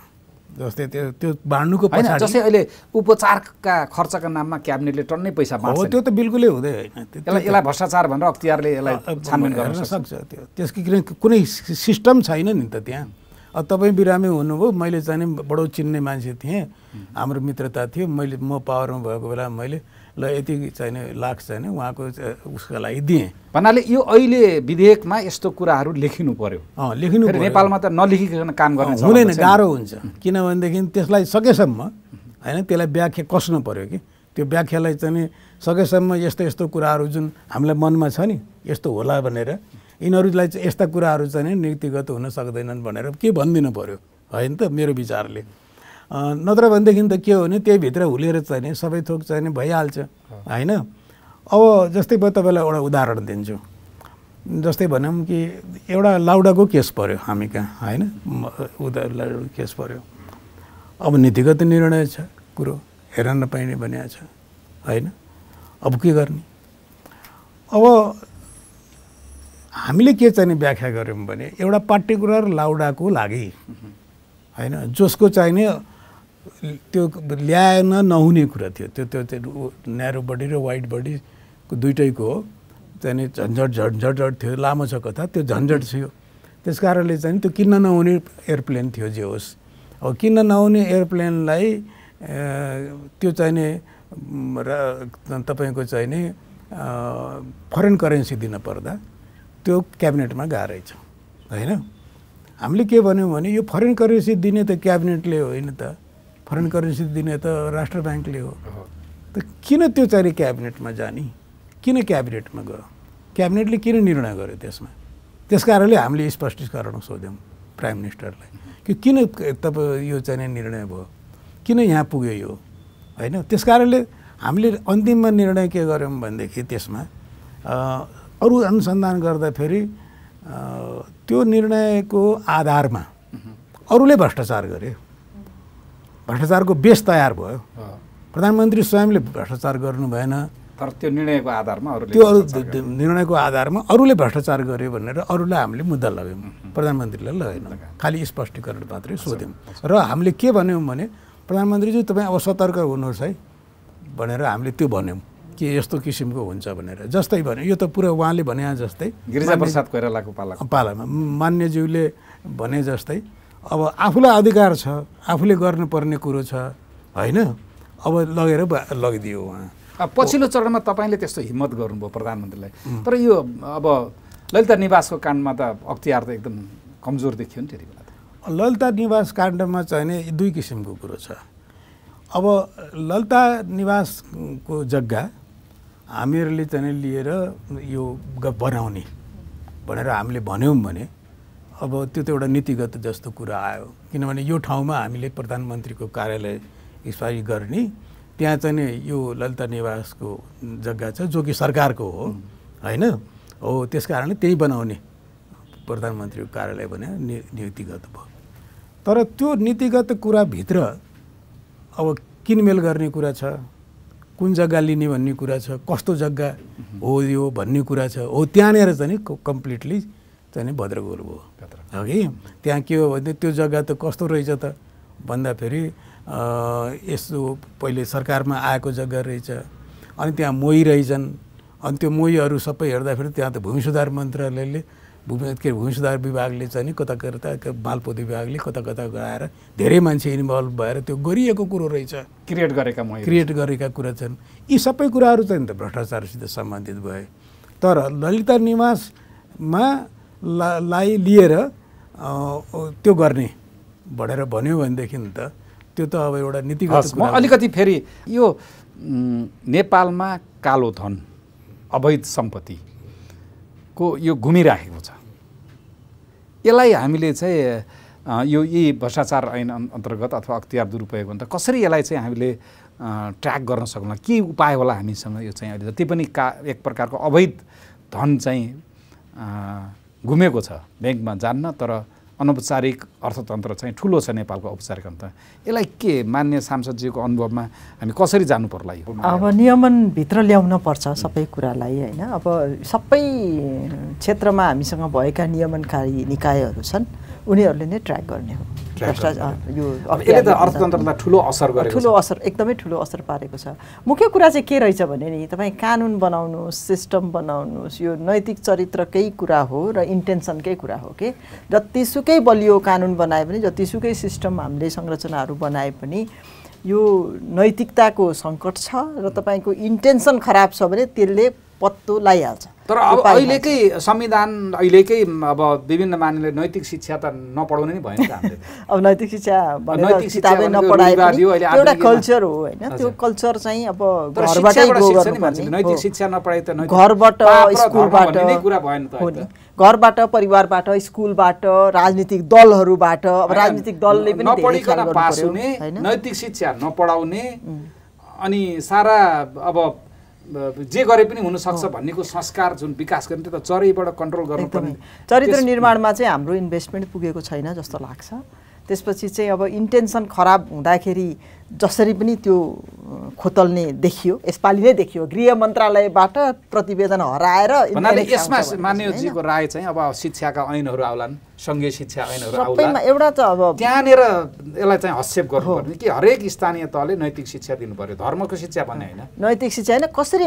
जस्तै त्यो त्यो बाँड्नुको पछाडि जस्तै अहिले
उपचारका खर्चका नाममा क्याबिनेटले टन्नै पैसा हो त्यो त
बिल्कुलै हुँदै होइन
यसलाई यसलाई भ्रष्टाचार भनेर अख्तियारले यसलाई छानबिन गर्न सक्छ
त्यो त्यसको किनभने कुनै सिस्टम छैन नि त त्यहाँ अब तपाईँ बिरामी हुनुभयो मैले चाहिँ बडो चिन्ने मान्छे थिएँ हाम्रो मित्रता थियो मैले म पावरमा भएको बेला मैले ल यति चाहिने लाख चाहिने उहाँको उसको लागि दिएँ भन्नाले यो अहिले विधेयकमा यस्तो कुराहरू लेखिनु पर्यो लेखिनु नेपालमा त नलेखिकन काम गर्नु हुँदैन गाह्रो हुन्छ किनभनेदेखि त्यसलाई सकेसम्म होइन त्यसलाई व्याख्या कस्नु पर्यो कि त्यो व्याख्यालाई चाहिँ सकेसम्म यस्तो यस्तो कुराहरू जुन हामीलाई मनमा छ नि यस्तो होला भनेर यिनीहरूलाई चाहिँ यस्ता कुराहरू चाहिँ नीतिगत हुन सक्दैनन् भनेर के भनिदिनु पऱ्यो होइन त मेरो विचारले नत्र भनेदेखि त के हो भने त्यही भित्र हुलेर चाहिँ सबै थोक चाहिने भइहाल्छ होइन अब जस्तै म तपाईँलाई एउटा उदाहरण दिन्छु जस्तै भनौँ कि एउटा लाउडाको केस पऱ्यो हामी कहाँ होइन उदाहरण केस पऱ्यो अब नीतिगत निर्णय छ कुरो हेर नपाइने भनिएको छ होइन अब के गर्ने अब हामीले के चाहिने व्याख्या गऱ्यौँ भने एउटा पार्टिकुलर लाउडाको लागि होइन जसको चाहिने त्यो ल्याएन नहुने कुरा थियो त्यो त्यो त्यो न्यारो बडी र वाइट बडीको दुइटैको हो त्यहाँनिर झन्झट झन्झट थियो लामो छ कथा त्यो झन्झट थियो त्यस कारणले चाहिँ त्यो किन्न नहुने एयरप्लेन थियो जे होस् अब किन्न नहुने एयरप्लेनलाई त्यो चाहिने र तपाईँको चाहिने फरेन करेन्सी दिन पर्दा त्यो क्याबिनेटमा गाह्रै छ होइन हामीले के भन्यौँ भने यो फरेन करेन्सी दिने त क्याबिनेटले होइन त फरेन करेन्सी दिने त राष्ट्र ब्याङ्कले हो त किन त्यो चाहिँ क्याबिनेटमा जाने किन क्याबिनेटमा गयो क्याबिनेटले किन निर्णय गर्यो त्यसमा त्यस कारणले हामीले स्पष्टीकरण सोध्यौँ प्राइम मिनिस्टरलाई कि किन तपाईँ यो चाहिँ निर्णय भयो किन यहाँ पुग्यो यो होइन त्यस कारणले हामीले अन्तिममा निर्णय के गऱ्यौँ भनेदेखि त्यसमा अरू अनुसन्धान गर्दाखेरि त्यो निर्णयको आधारमा अरूले भ्रष्टाचार गरे भ्रष्टाचारको बेस तयार भयो प्रधानमन्त्री स्वयंले भ्रष्टाचार गर्नु भएन
तर त्यो निर्णयको आधारमा अरू त्यो
अरू निर्णयको आधारमा अरूले भ्रष्टाचार गर्यो भनेर अरूलाई हामीले मुद्दा लगायौँ प्रधानमन्त्रीलाई लगेन खालि स्पष्टीकरण मात्रै सोध्यौँ र हामीले के भन्यौँ भने प्रधानमन्त्रीजी तपाईँ अब सतर्क हुनुहोस् है भनेर हामीले त्यो भन्यौँ कि यस्तो किसिमको हुन्छ भनेर जस्तै भन्यो यो त पुरा उहाँले भने जस्तै गिरिजा प्रसाद कोइरालाको पाला पालामा मान्यज्यूले भने जस्तै अब आफूलाई अधिकार छ आफूले गर्नुपर्ने कुरो छ होइन अब लगेर लगिदियो उहाँ
पछिल्लो चरणमा तपाईँले त्यस्तो हिम्मत गर्नुभयो प्रधानमन्त्रीलाई तर यो अब ललिता निवासको
काण्डमा त अख्तियार त एकदम कमजोर देखियो नि त्यति बेला ललिता निवास काण्डमा चाहिँ नि दुई किसिमको कुरो छ अब ललिता निवासको जग्गा हामीहरूले चाहिँ लिएर यो बनाउने भनेर हामीले भन्यौँ भने अब त्यो त एउटा नीतिगत जस्तो कुरा आयो किनभने यो ठाउँमा हामीले प्रधानमन्त्रीको कार्यालय स्थायी गर्ने त्यहाँ चाहिँ नि यो ललिता निवासको जग्गा छ जो कि सरकारको हो होइन हो त्यस कारणले त्यही बनाउने प्रधानमन्त्रीको कार्यालय भने नीतिगत भयो तर त्यो नीतिगत कुराभित्र अब किनमेल गर्ने कुरा छ कुन जग्गा लिने भन्ने कुरा छ कस्तो जग्गा हो यो भन्ने कुरा छ हो त्यहाँनिर चाहिँ कम्प्लिटली चाहिँ भद्रगोल भयो हो कि त्यहाँ के हो भने त्यो जग्गा त कस्तो रहेछ त भन्दाखेरि यस्तो पहिले सरकारमा आएको जग्गा रहेछ अनि त्यहाँ मोही रहेछन् अनि त्यो मोहीहरू सबै हेर्दाखेरि त्यहाँ त भूमि सुधार मन्त्रालयले भूमि के भूमि सुधार विभागले चाहिँ कता कता मालपोत विभागले कता कता गएर धेरै मान्छे इन्भल्भ भएर त्यो गरिएको कुरो रहेछ क्रिएट गरेका क्रिएट गरेका कुरा छन् यी सबै कुराहरू चाहिँ त भ्रष्टाचारसित सम्बन्धित भए तर ललिता निवासमा लाई लिएर त्यो गर्ने भनेर भन्यो भनेदेखि त त्यो त अब एउटा नीतिगत म अलिकति फेरि यो
नेपालमा कालो धन अवैध सम्पत्ति को यो घुमिराखेको छ यसलाई हामीले चाहिँ यो यी भ्रष्टाचार ऐन अन्तर्गत अथवा अख्तियार दुरुपयोग भन्दा कसरी यसलाई चाहिँ हामीले ट्र्याक गर्न सकौँला के उपाय होला हामीसँग यो चाहिँ अहिले जति पनि का एक प्रकारको अवैध धन चाहिँ घुमेको छ ब्याङ्कमा जान्न तर अनौपचारिक अर्थतन्त्र चाहिँ ठुलो छ नेपालको औपचारिक अन्त यसलाई के मान्य सांसदजीको अनुभवमा हामी कसरी जानु पर्ला यो
अब नियमनभित्र ल्याउन पर्छ सबै कुरालाई होइन अब सबै क्षेत्रमा हामीसँग भएका नियमनकारी निकायहरू छन् उनीहरूले नै ट्र्याक गर्ने हो अर्थतन्त्रलाई
ठुलो असर ठुलो
असर एकदमै ठुलो असर पारेको छ मुख्य कुरा चाहिँ के रहेछ भने नि तपाईँ कानुन बनाउनुहोस् सिस्टम बनाउनुहोस् यो नैतिक चरित्रकै कुरा हो र इन्टेन्सनकै कुरा हो कि जतिसुकै बलियो कानुन बनाए पनि जतिसुकै सिस्टम हामीले संरचनाहरू बनाए पनि यो नैतिकताको सङ्कट छ र तपाईँको इन्टेन्सन खराब छ भने त्यसले पत्तो लगाइहाल्छ तर अब अहिलेकै संविधान
अहिलेकै अब विभिन्न मानिसले नैतिक शिक्षा त नपढाउने नै भएन (laughs)
अब नैतिक शिक्षा नैतिक किताबै नपढाए एउटा कल्चर हो होइन त्यो कल्चर चाहिँ अब घरबाटै नैतिक
शिक्षा नपढाए त घरबाट स्कुलबाट कुरा भएन त
घरबाट परिवारबाट स्कुलबाट राजनीतिक दलहरूबाट अब राजनीतिक दलले पनि नपढिकन पास
हुने नैतिक शिक्षा नपढाउने अनि सारा अब जे गरे पनि हुनसक्छ भन्नेको संस्कार जुन विकास गर्ने त चरैबाट कन्ट्रोल गर्नुपर्ने चरित्र निर्माणमा
चाहिँ हाम्रो इन्भेस्टमेन्ट पुगेको छैन जस्तो लाग्छ त्यसपछि चाहिँ अब इन्टेन्सन खराब हुँदाखेरि जसरी पनि त्यो खोतल्ने देखियो यसपालि नै देखियो गृह मन्त्रालयबाट प्रतिवेदन हराएर यसमा
मान्यजीको राय चाहिँ अब शिक्षाका ऐनहरू आउलान् सङ्घीय शिक्षा ऐनहरू
एउटा त अब त्यहाँनिर यसलाई
चाहिँ गर्नु गर्नुपर्ने कि हरेक स्थानीय तहले नैतिक शिक्षा दिनु पर्यो धर्मको शिक्षा भन्ने होइन
नैतिक शिक्षा होइन कसरी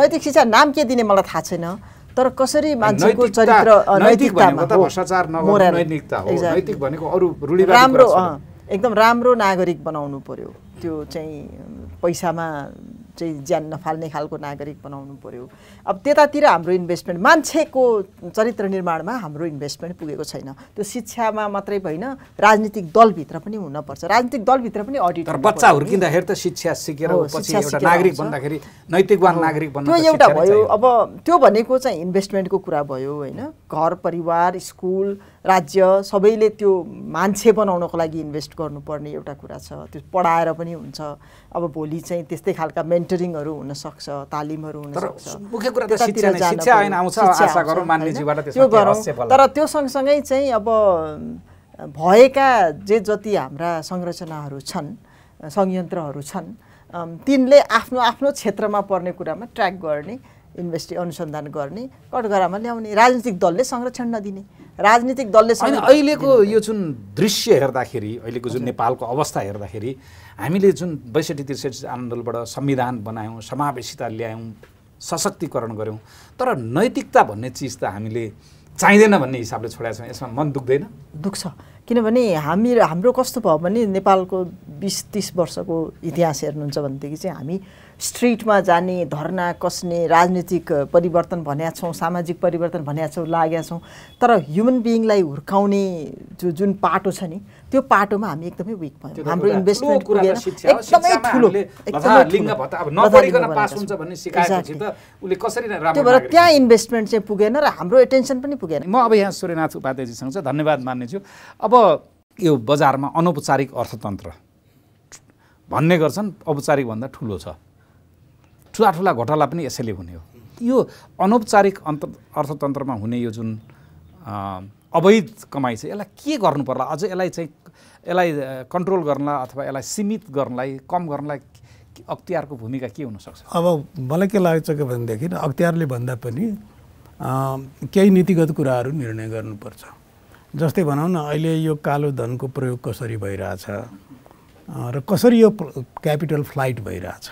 नैतिक शिक्षा नाम के दिने मलाई थाहा छैन तर कसरी मान्छेको चरित्र नैतिक भ्रष्टाचार नगर्नु नैतिकता हो नैतिक
भनेको अरू राम्रो
एकदम राम्रो नागरिक बनाउनु पर्यो त्यो चाहिँ पैसामा चाहिँ ज्यान नफाल्ने खालको नागरिक बनाउनु पऱ्यो अब त्यतातिर हाम्रो इन्भेस्टमेन्ट मान्छेको चरित्र निर्माणमा हाम्रो इन्भेस्टमेन्ट पुगेको छैन त्यो शिक्षामा मात्रै भएन राजनीतिक दलभित्र पनि हुनपर्छ राजनीतिक दलभित्र पनि अडिट बच्चा हुर्किँदाखेरि
त शिक्षा सिकेर नागरिक भन्दाखेरि नैतिकवान नागरिक त्यो एउटा भयो
अब त्यो भनेको चाहिँ इन्भेस्टमेन्टको कुरा भयो होइन घर परिवार स्कुल राज्य सबैले त्यो मान्छे बनाउनको लागि इन्भेस्ट गर्नुपर्ने एउटा कुरा छ त्यो पढाएर पनि हुन्छ अब भोलि चाहिँ त्यस्तै खालका मेन्टरिङहरू हुनसक्छ तालिमहरू हुनसक्छ तर त्यो सँगसँगै चाहिँ अब भएका जे जति हाम्रा संरचनाहरू छन् संयन्त्रहरू छन् तिनले आफ्नो आफ्नो क्षेत्रमा पर्ने कुरामा ट्र्याक गर्ने इन्भेस्टि अनुसन्धान गर्ने कटघरामा ल्याउने राजनीतिक दलले संरक्षण नदिने राजनीतिक दलले अहिलेको
यो जुन दृश्य हेर्दाखेरि अहिलेको जुन नेपालको अवस्था हेर्दाखेरि हामीले जुन बैसठी त्रिसठी आन्दोलनबाट संविधान बनायौँ समावेशिता ल्यायौँ सशक्तिकरण गऱ्यौँ तर नैतिकता भन्ने चिज त हामीले चाहिँदैन भन्ने हिसाबले छोडेका छौँ यसमा मन दुख्दैन
दुख्छ किनभने हामी हाम्रो कस्तो भयो भने नेपालको बिस तिस वर्षको इतिहास हेर्नुहुन्छ भनेदेखि चाहिँ हामी स्ट्रिटमा जाने धर्ना कस्ने राजनीतिक परिवर्तन भन्या छौँ सामाजिक परिवर्तन भन्या छौँ लागेका छौँ तर ह्युमन बिइङलाई हुर्काउने जो जुन पाटो छ नि त्यो पाटोमा हामी एकदमै विक भयौँ हाम्रो इन्भेस्टमेन्ट एकदमै ठुलो त्यो भएर त्यहाँ इन्भेस्टमेन्ट चाहिँ पुगेन र हाम्रो एटेन्सन पनि पुगेन म
अब यहाँ सूर्यनाथ उपाध्यायजीसँग चाहिँ धन्यवाद मान्नेछु अब यो बजारमा अनौपचारिक अर्थतन्त्र भन्ने गर्छन् औपचारिकभन्दा ठुलो छ ठुला ठुला घोटाला पनि यसैले हुने हो यो अनौपचारिक अन्त अर्थतन्त्रमा हुने यो जुन अवैध कमाइ छ यसलाई के गर्नु पर्ला अझ यसलाई चाहिँ यसलाई कन्ट्रोल गर्नलाई अथवा यसलाई सीमित गर्नलाई कम गर्नलाई अख्तियारको भूमिका के हुनसक्छ
अब मलाई के लागेको छ कि भनेदेखि अख्तियारले भन्दा पनि केही नीतिगत कुराहरू निर्णय गर्नुपर्छ जस्तै भनौँ न अहिले यो कालो धनको प्रयोग कसरी भइरहेछ र कसरी यो क्यापिटल फ्लाइट भइरहेछ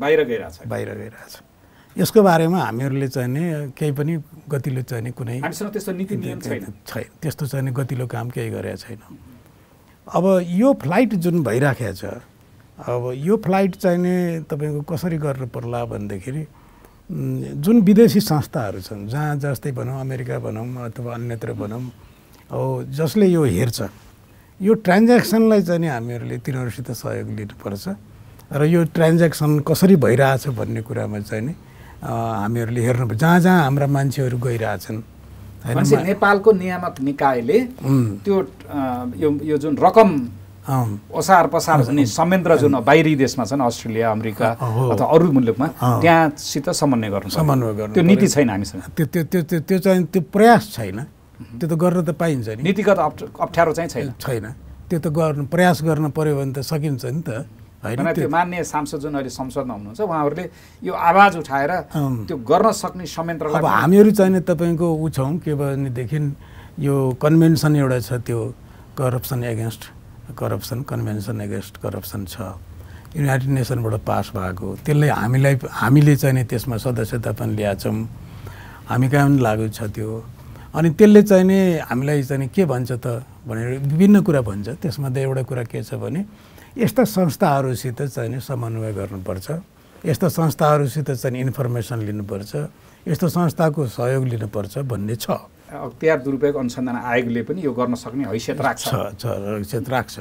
बाहिर छ बाहिर
छ यसको बारेमा हामीहरूले चाहिँ नि केही पनि गतिलो चाहिने कुनै त्यस्तो नीति नियम छैन छैन त्यस्तो नि गतिलो काम केही गरेका छैन अब यो फ्लाइट जुन भइराखेको छ अब यो फ्लाइट चाहिँ चाहिने तपाईँको कसरी गर्नु पर्ला भनेदेखि जुन विदेशी संस्थाहरू छन् जहाँ जस्तै भनौँ अमेरिका भनौँ अथवा अन्यत्र भनौँ हो जसले यो हेर्छ यो ट्रान्ज्याक्सनलाई चाहिँ हामीहरूले तिनीहरूसित सहयोग लिनुपर्छ र यो ट्रान्ज्याक्सन कसरी भइरहेछ भन्ने कुरामा चाहिँ नि हामीहरूले हेर्नु जहाँ जहाँ हाम्रा मान्छेहरू गइरहेछन्
नेपालको नियामक निकायले त्यो यो यो जुन रकम ओसार पसार हुने संयन्त्र जुन बाहिरी देशमा छन् अस्ट्रेलिया अमेरिका अथवा अरू मुलुकमा त्यहाँसित समन्वय गर्नु समन्वय गर्नु त्यो नीति छैन हामीसँग
त्यो त्यो त्यो त्यो त्यो चाहिँ त्यो प्रयास छैन त्यो त गर्न त पाइन्छ नि नीतिगत अप्ठ्यारो चाहिँ छैन छैन त्यो त गर्नु प्रयास गर्न पऱ्यो भने त सकिन्छ नि त होइन त्यो
मान्य सांसद जुन अहिले संसदमा हुनुहुन्छ उहाँहरूले यो आवाज उठाएर त्यो गर्न सक्ने संयन्त्रलाई अब हामीहरू
चाहिने तपाईँको ऊ छौँ के भनेदेखि यो कन्भेन्सन एउटा छ त्यो corruption against corruption convention against corruption छ युनाइटेड नेसनबाट पास भएको त्यसले हामीलाई हामीले चाहिने त्यसमा सदस्यता पनि ल्याएछौँ हामी कहाँ पनि लागु छ त्यो अनि त्यसले चाहिने हामीलाई चाहिने के भन्छ त भनेर विभिन्न कुरा भन्छ त्यसमध्ये एउटा कुरा के छ भने यस्ता संस्थाहरूसित चाहिँ समन्वय गर्नुपर्छ यस्ता संस्थाहरूसित चाहिँ इन्फर्मेसन लिनुपर्छ यस्तो संस्थाको सहयोग लिनुपर्छ भन्ने छ अख्तियार दुरुपयोग अनुसन्धान आयोगले पनि यो गर्न सक्ने हैसियत राख्छ हैसियत राख्छ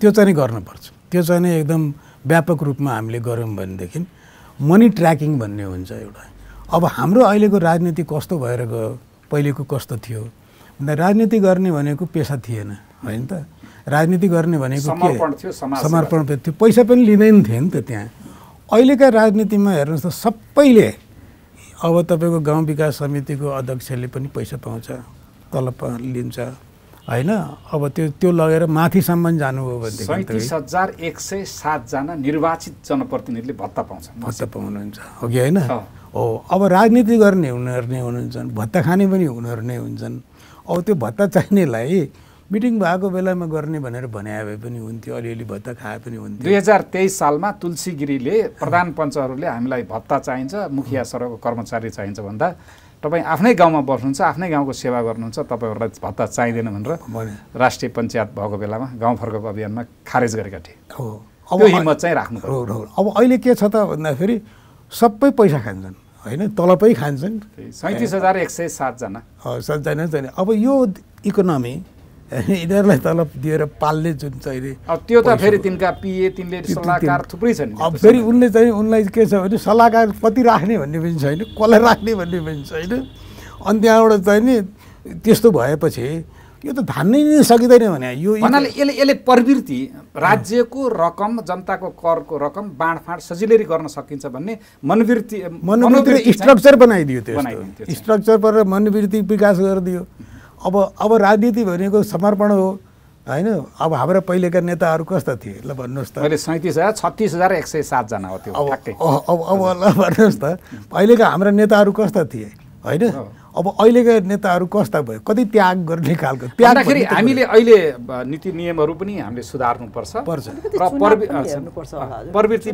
त्यो चाहिँ गर्नुपर्छ त्यो चाहिँ एकदम व्यापक रूपमा हामीले गऱ्यौँ भनेदेखि मनी ट्र्याकिङ भन्ने हुन्छ एउटा अब हाम्रो अहिलेको राजनीति कस्तो भएर गयो पहिलेको कस्तो थियो भन्दा राजनीति गर्ने भनेको पेसा थिएन होइन त राजनीति गर्ने भनेको के समर्पण थियो पैसा पनि लिँदैन थिए नि त त्यहाँ अहिलेका राजनीतिमा हेर्नुहोस् त सबैले अब तपाईँको गाउँ विकास समितिको अध्यक्षले पनि पैसा पाउँछ तलब लिन्छ होइन अब त्यो त्यो लगेर माथिसम्म जानुभयो भनेदेखि सैतिस
हजार एक सय सातजना निर्वाचित जनप्रतिनिधिले भत्ता पाउँछ भत्ता पाउनुहुन्छ हो कि
होइन हो अब राजनीति गर्ने उनीहरू नै हुनुहुन्छ भत्ता खाने पनि उनीहरू नै हुन्छन् अब त्यो भत्ता चाहिनेलाई मिटिङ भएको बेलामा गर्ने भनेर भए पनि हुन्थ्यो अलिअलि भत्ता खाए पनि हुन्थ्यो दुई हजार तेइस सालमा तुलसी गिरीले प्रधान पञ्चहरूले हामीलाई भत्ता
चाहिन्छ मुखिया सरको कर्मचारी चाहिन्छ भन्दा तपाईँ आफ्नै गाउँमा बस्नुहुन्छ आफ्नै गाउँको सेवा गर्नुहुन्छ तपाईँहरूलाई भत्ता चाहिँदैन भनेर राष्ट्रिय पञ्चायत भएको बेलामा गाउँ फर्कको अभियानमा खारेज गरेका थिए
हो अब हिम्मत
चाहिँ राख्नु अब
अहिले के छ त भन्दाखेरि सबै पैसा खान्छन् होइन तलबै खान्छन् सैँतिस हजार
एक सय सातजना
सातजना अब यो इकोनोमी (laughs) यिनीहरूलाई तलब दिएर पाल्ने जुन चाहिँ त्यो त फेरि तिनका पिए तिनले सल्लाहकार थुप्रै छन् अब फेरि उनले चाहिँ उनलाई के छ भने सल्लाहकार कति राख्ने भन्ने पनि छैन कसलाई राख्ने भन्ने पनि छैन अनि त्यहाँबाट चाहिँ नि त्यस्तो भएपछि यो त धान्नै नै सकिँदैन भने यो भन्नाले यसले यसले प्रवृत्ति
राज्यको रकम जनताको करको रकम बाँडफाँड सजिलै गर्न सकिन्छ भन्ने मनोवृत्ति
मनोवृत्ति स्ट्रक्चर बनाइदियो त्यो स्ट्रक्चर परेर मनोवृत्ति विकास गरिदियो अब अब राजनीति भनेको समर्पण हो होइन अब हाम्रो पहिलेका नेताहरू कस्ता थिए ल भन्नुहोस् त अहिले सैँतिस हजार छत्तिस हजार एक सय सातजना हो त्यो अब अब अब ल भन्नुहोस् त (laughs) अहिलेका हाम्रा नेताहरू कस्ता थिए होइन अब अहिलेका नेताहरू कस्ता भयो कति त्याग गर्ने खालको त्याग्दाखेरि हामीले
अहिले नीति नियमहरू पनि हामीले सुधार्नुपर्छ पर्छ
प्रवृत्ति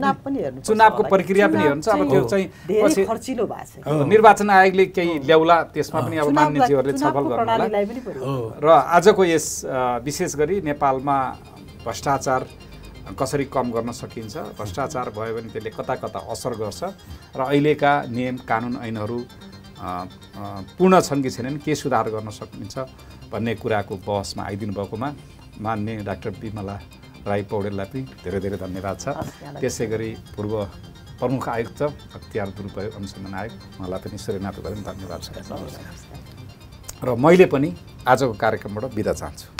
चुनावको प्रक्रिया पनि हेर्नु अब त्यो चाहिँ
निर्वाचन आयोगले केही ल्याउला त्यसमा पनि अब मान्यजीहरूले छलफल
गर्नु
र आजको यस विशेष गरी नेपालमा भ्रष्टाचार कसरी कम गर्न सकिन्छ भ्रष्टाचार भयो भने त्यसले कता कता असर गर्छ र अहिलेका नियम कानुन ऐनहरू पूर्ण छन् कि छैनन् के सुधार गर्न सकिन्छ भन्ने कुराको बहसमा आइदिनु भएकोमा मान्ने डाक्टर विमला राई पौडेललाई पनि धेरै धेरै धन्यवाद छ त्यसै गरी पूर्व प्रमुख आयुक्त अख्तियार दुरुपयोग अनुसन्धान आयोग उहाँलाई पनि सूर्यनाथ पनि धन्यवाद छ र मैले पनि आजको कार्यक्रमबाट बिदा चाहन्छु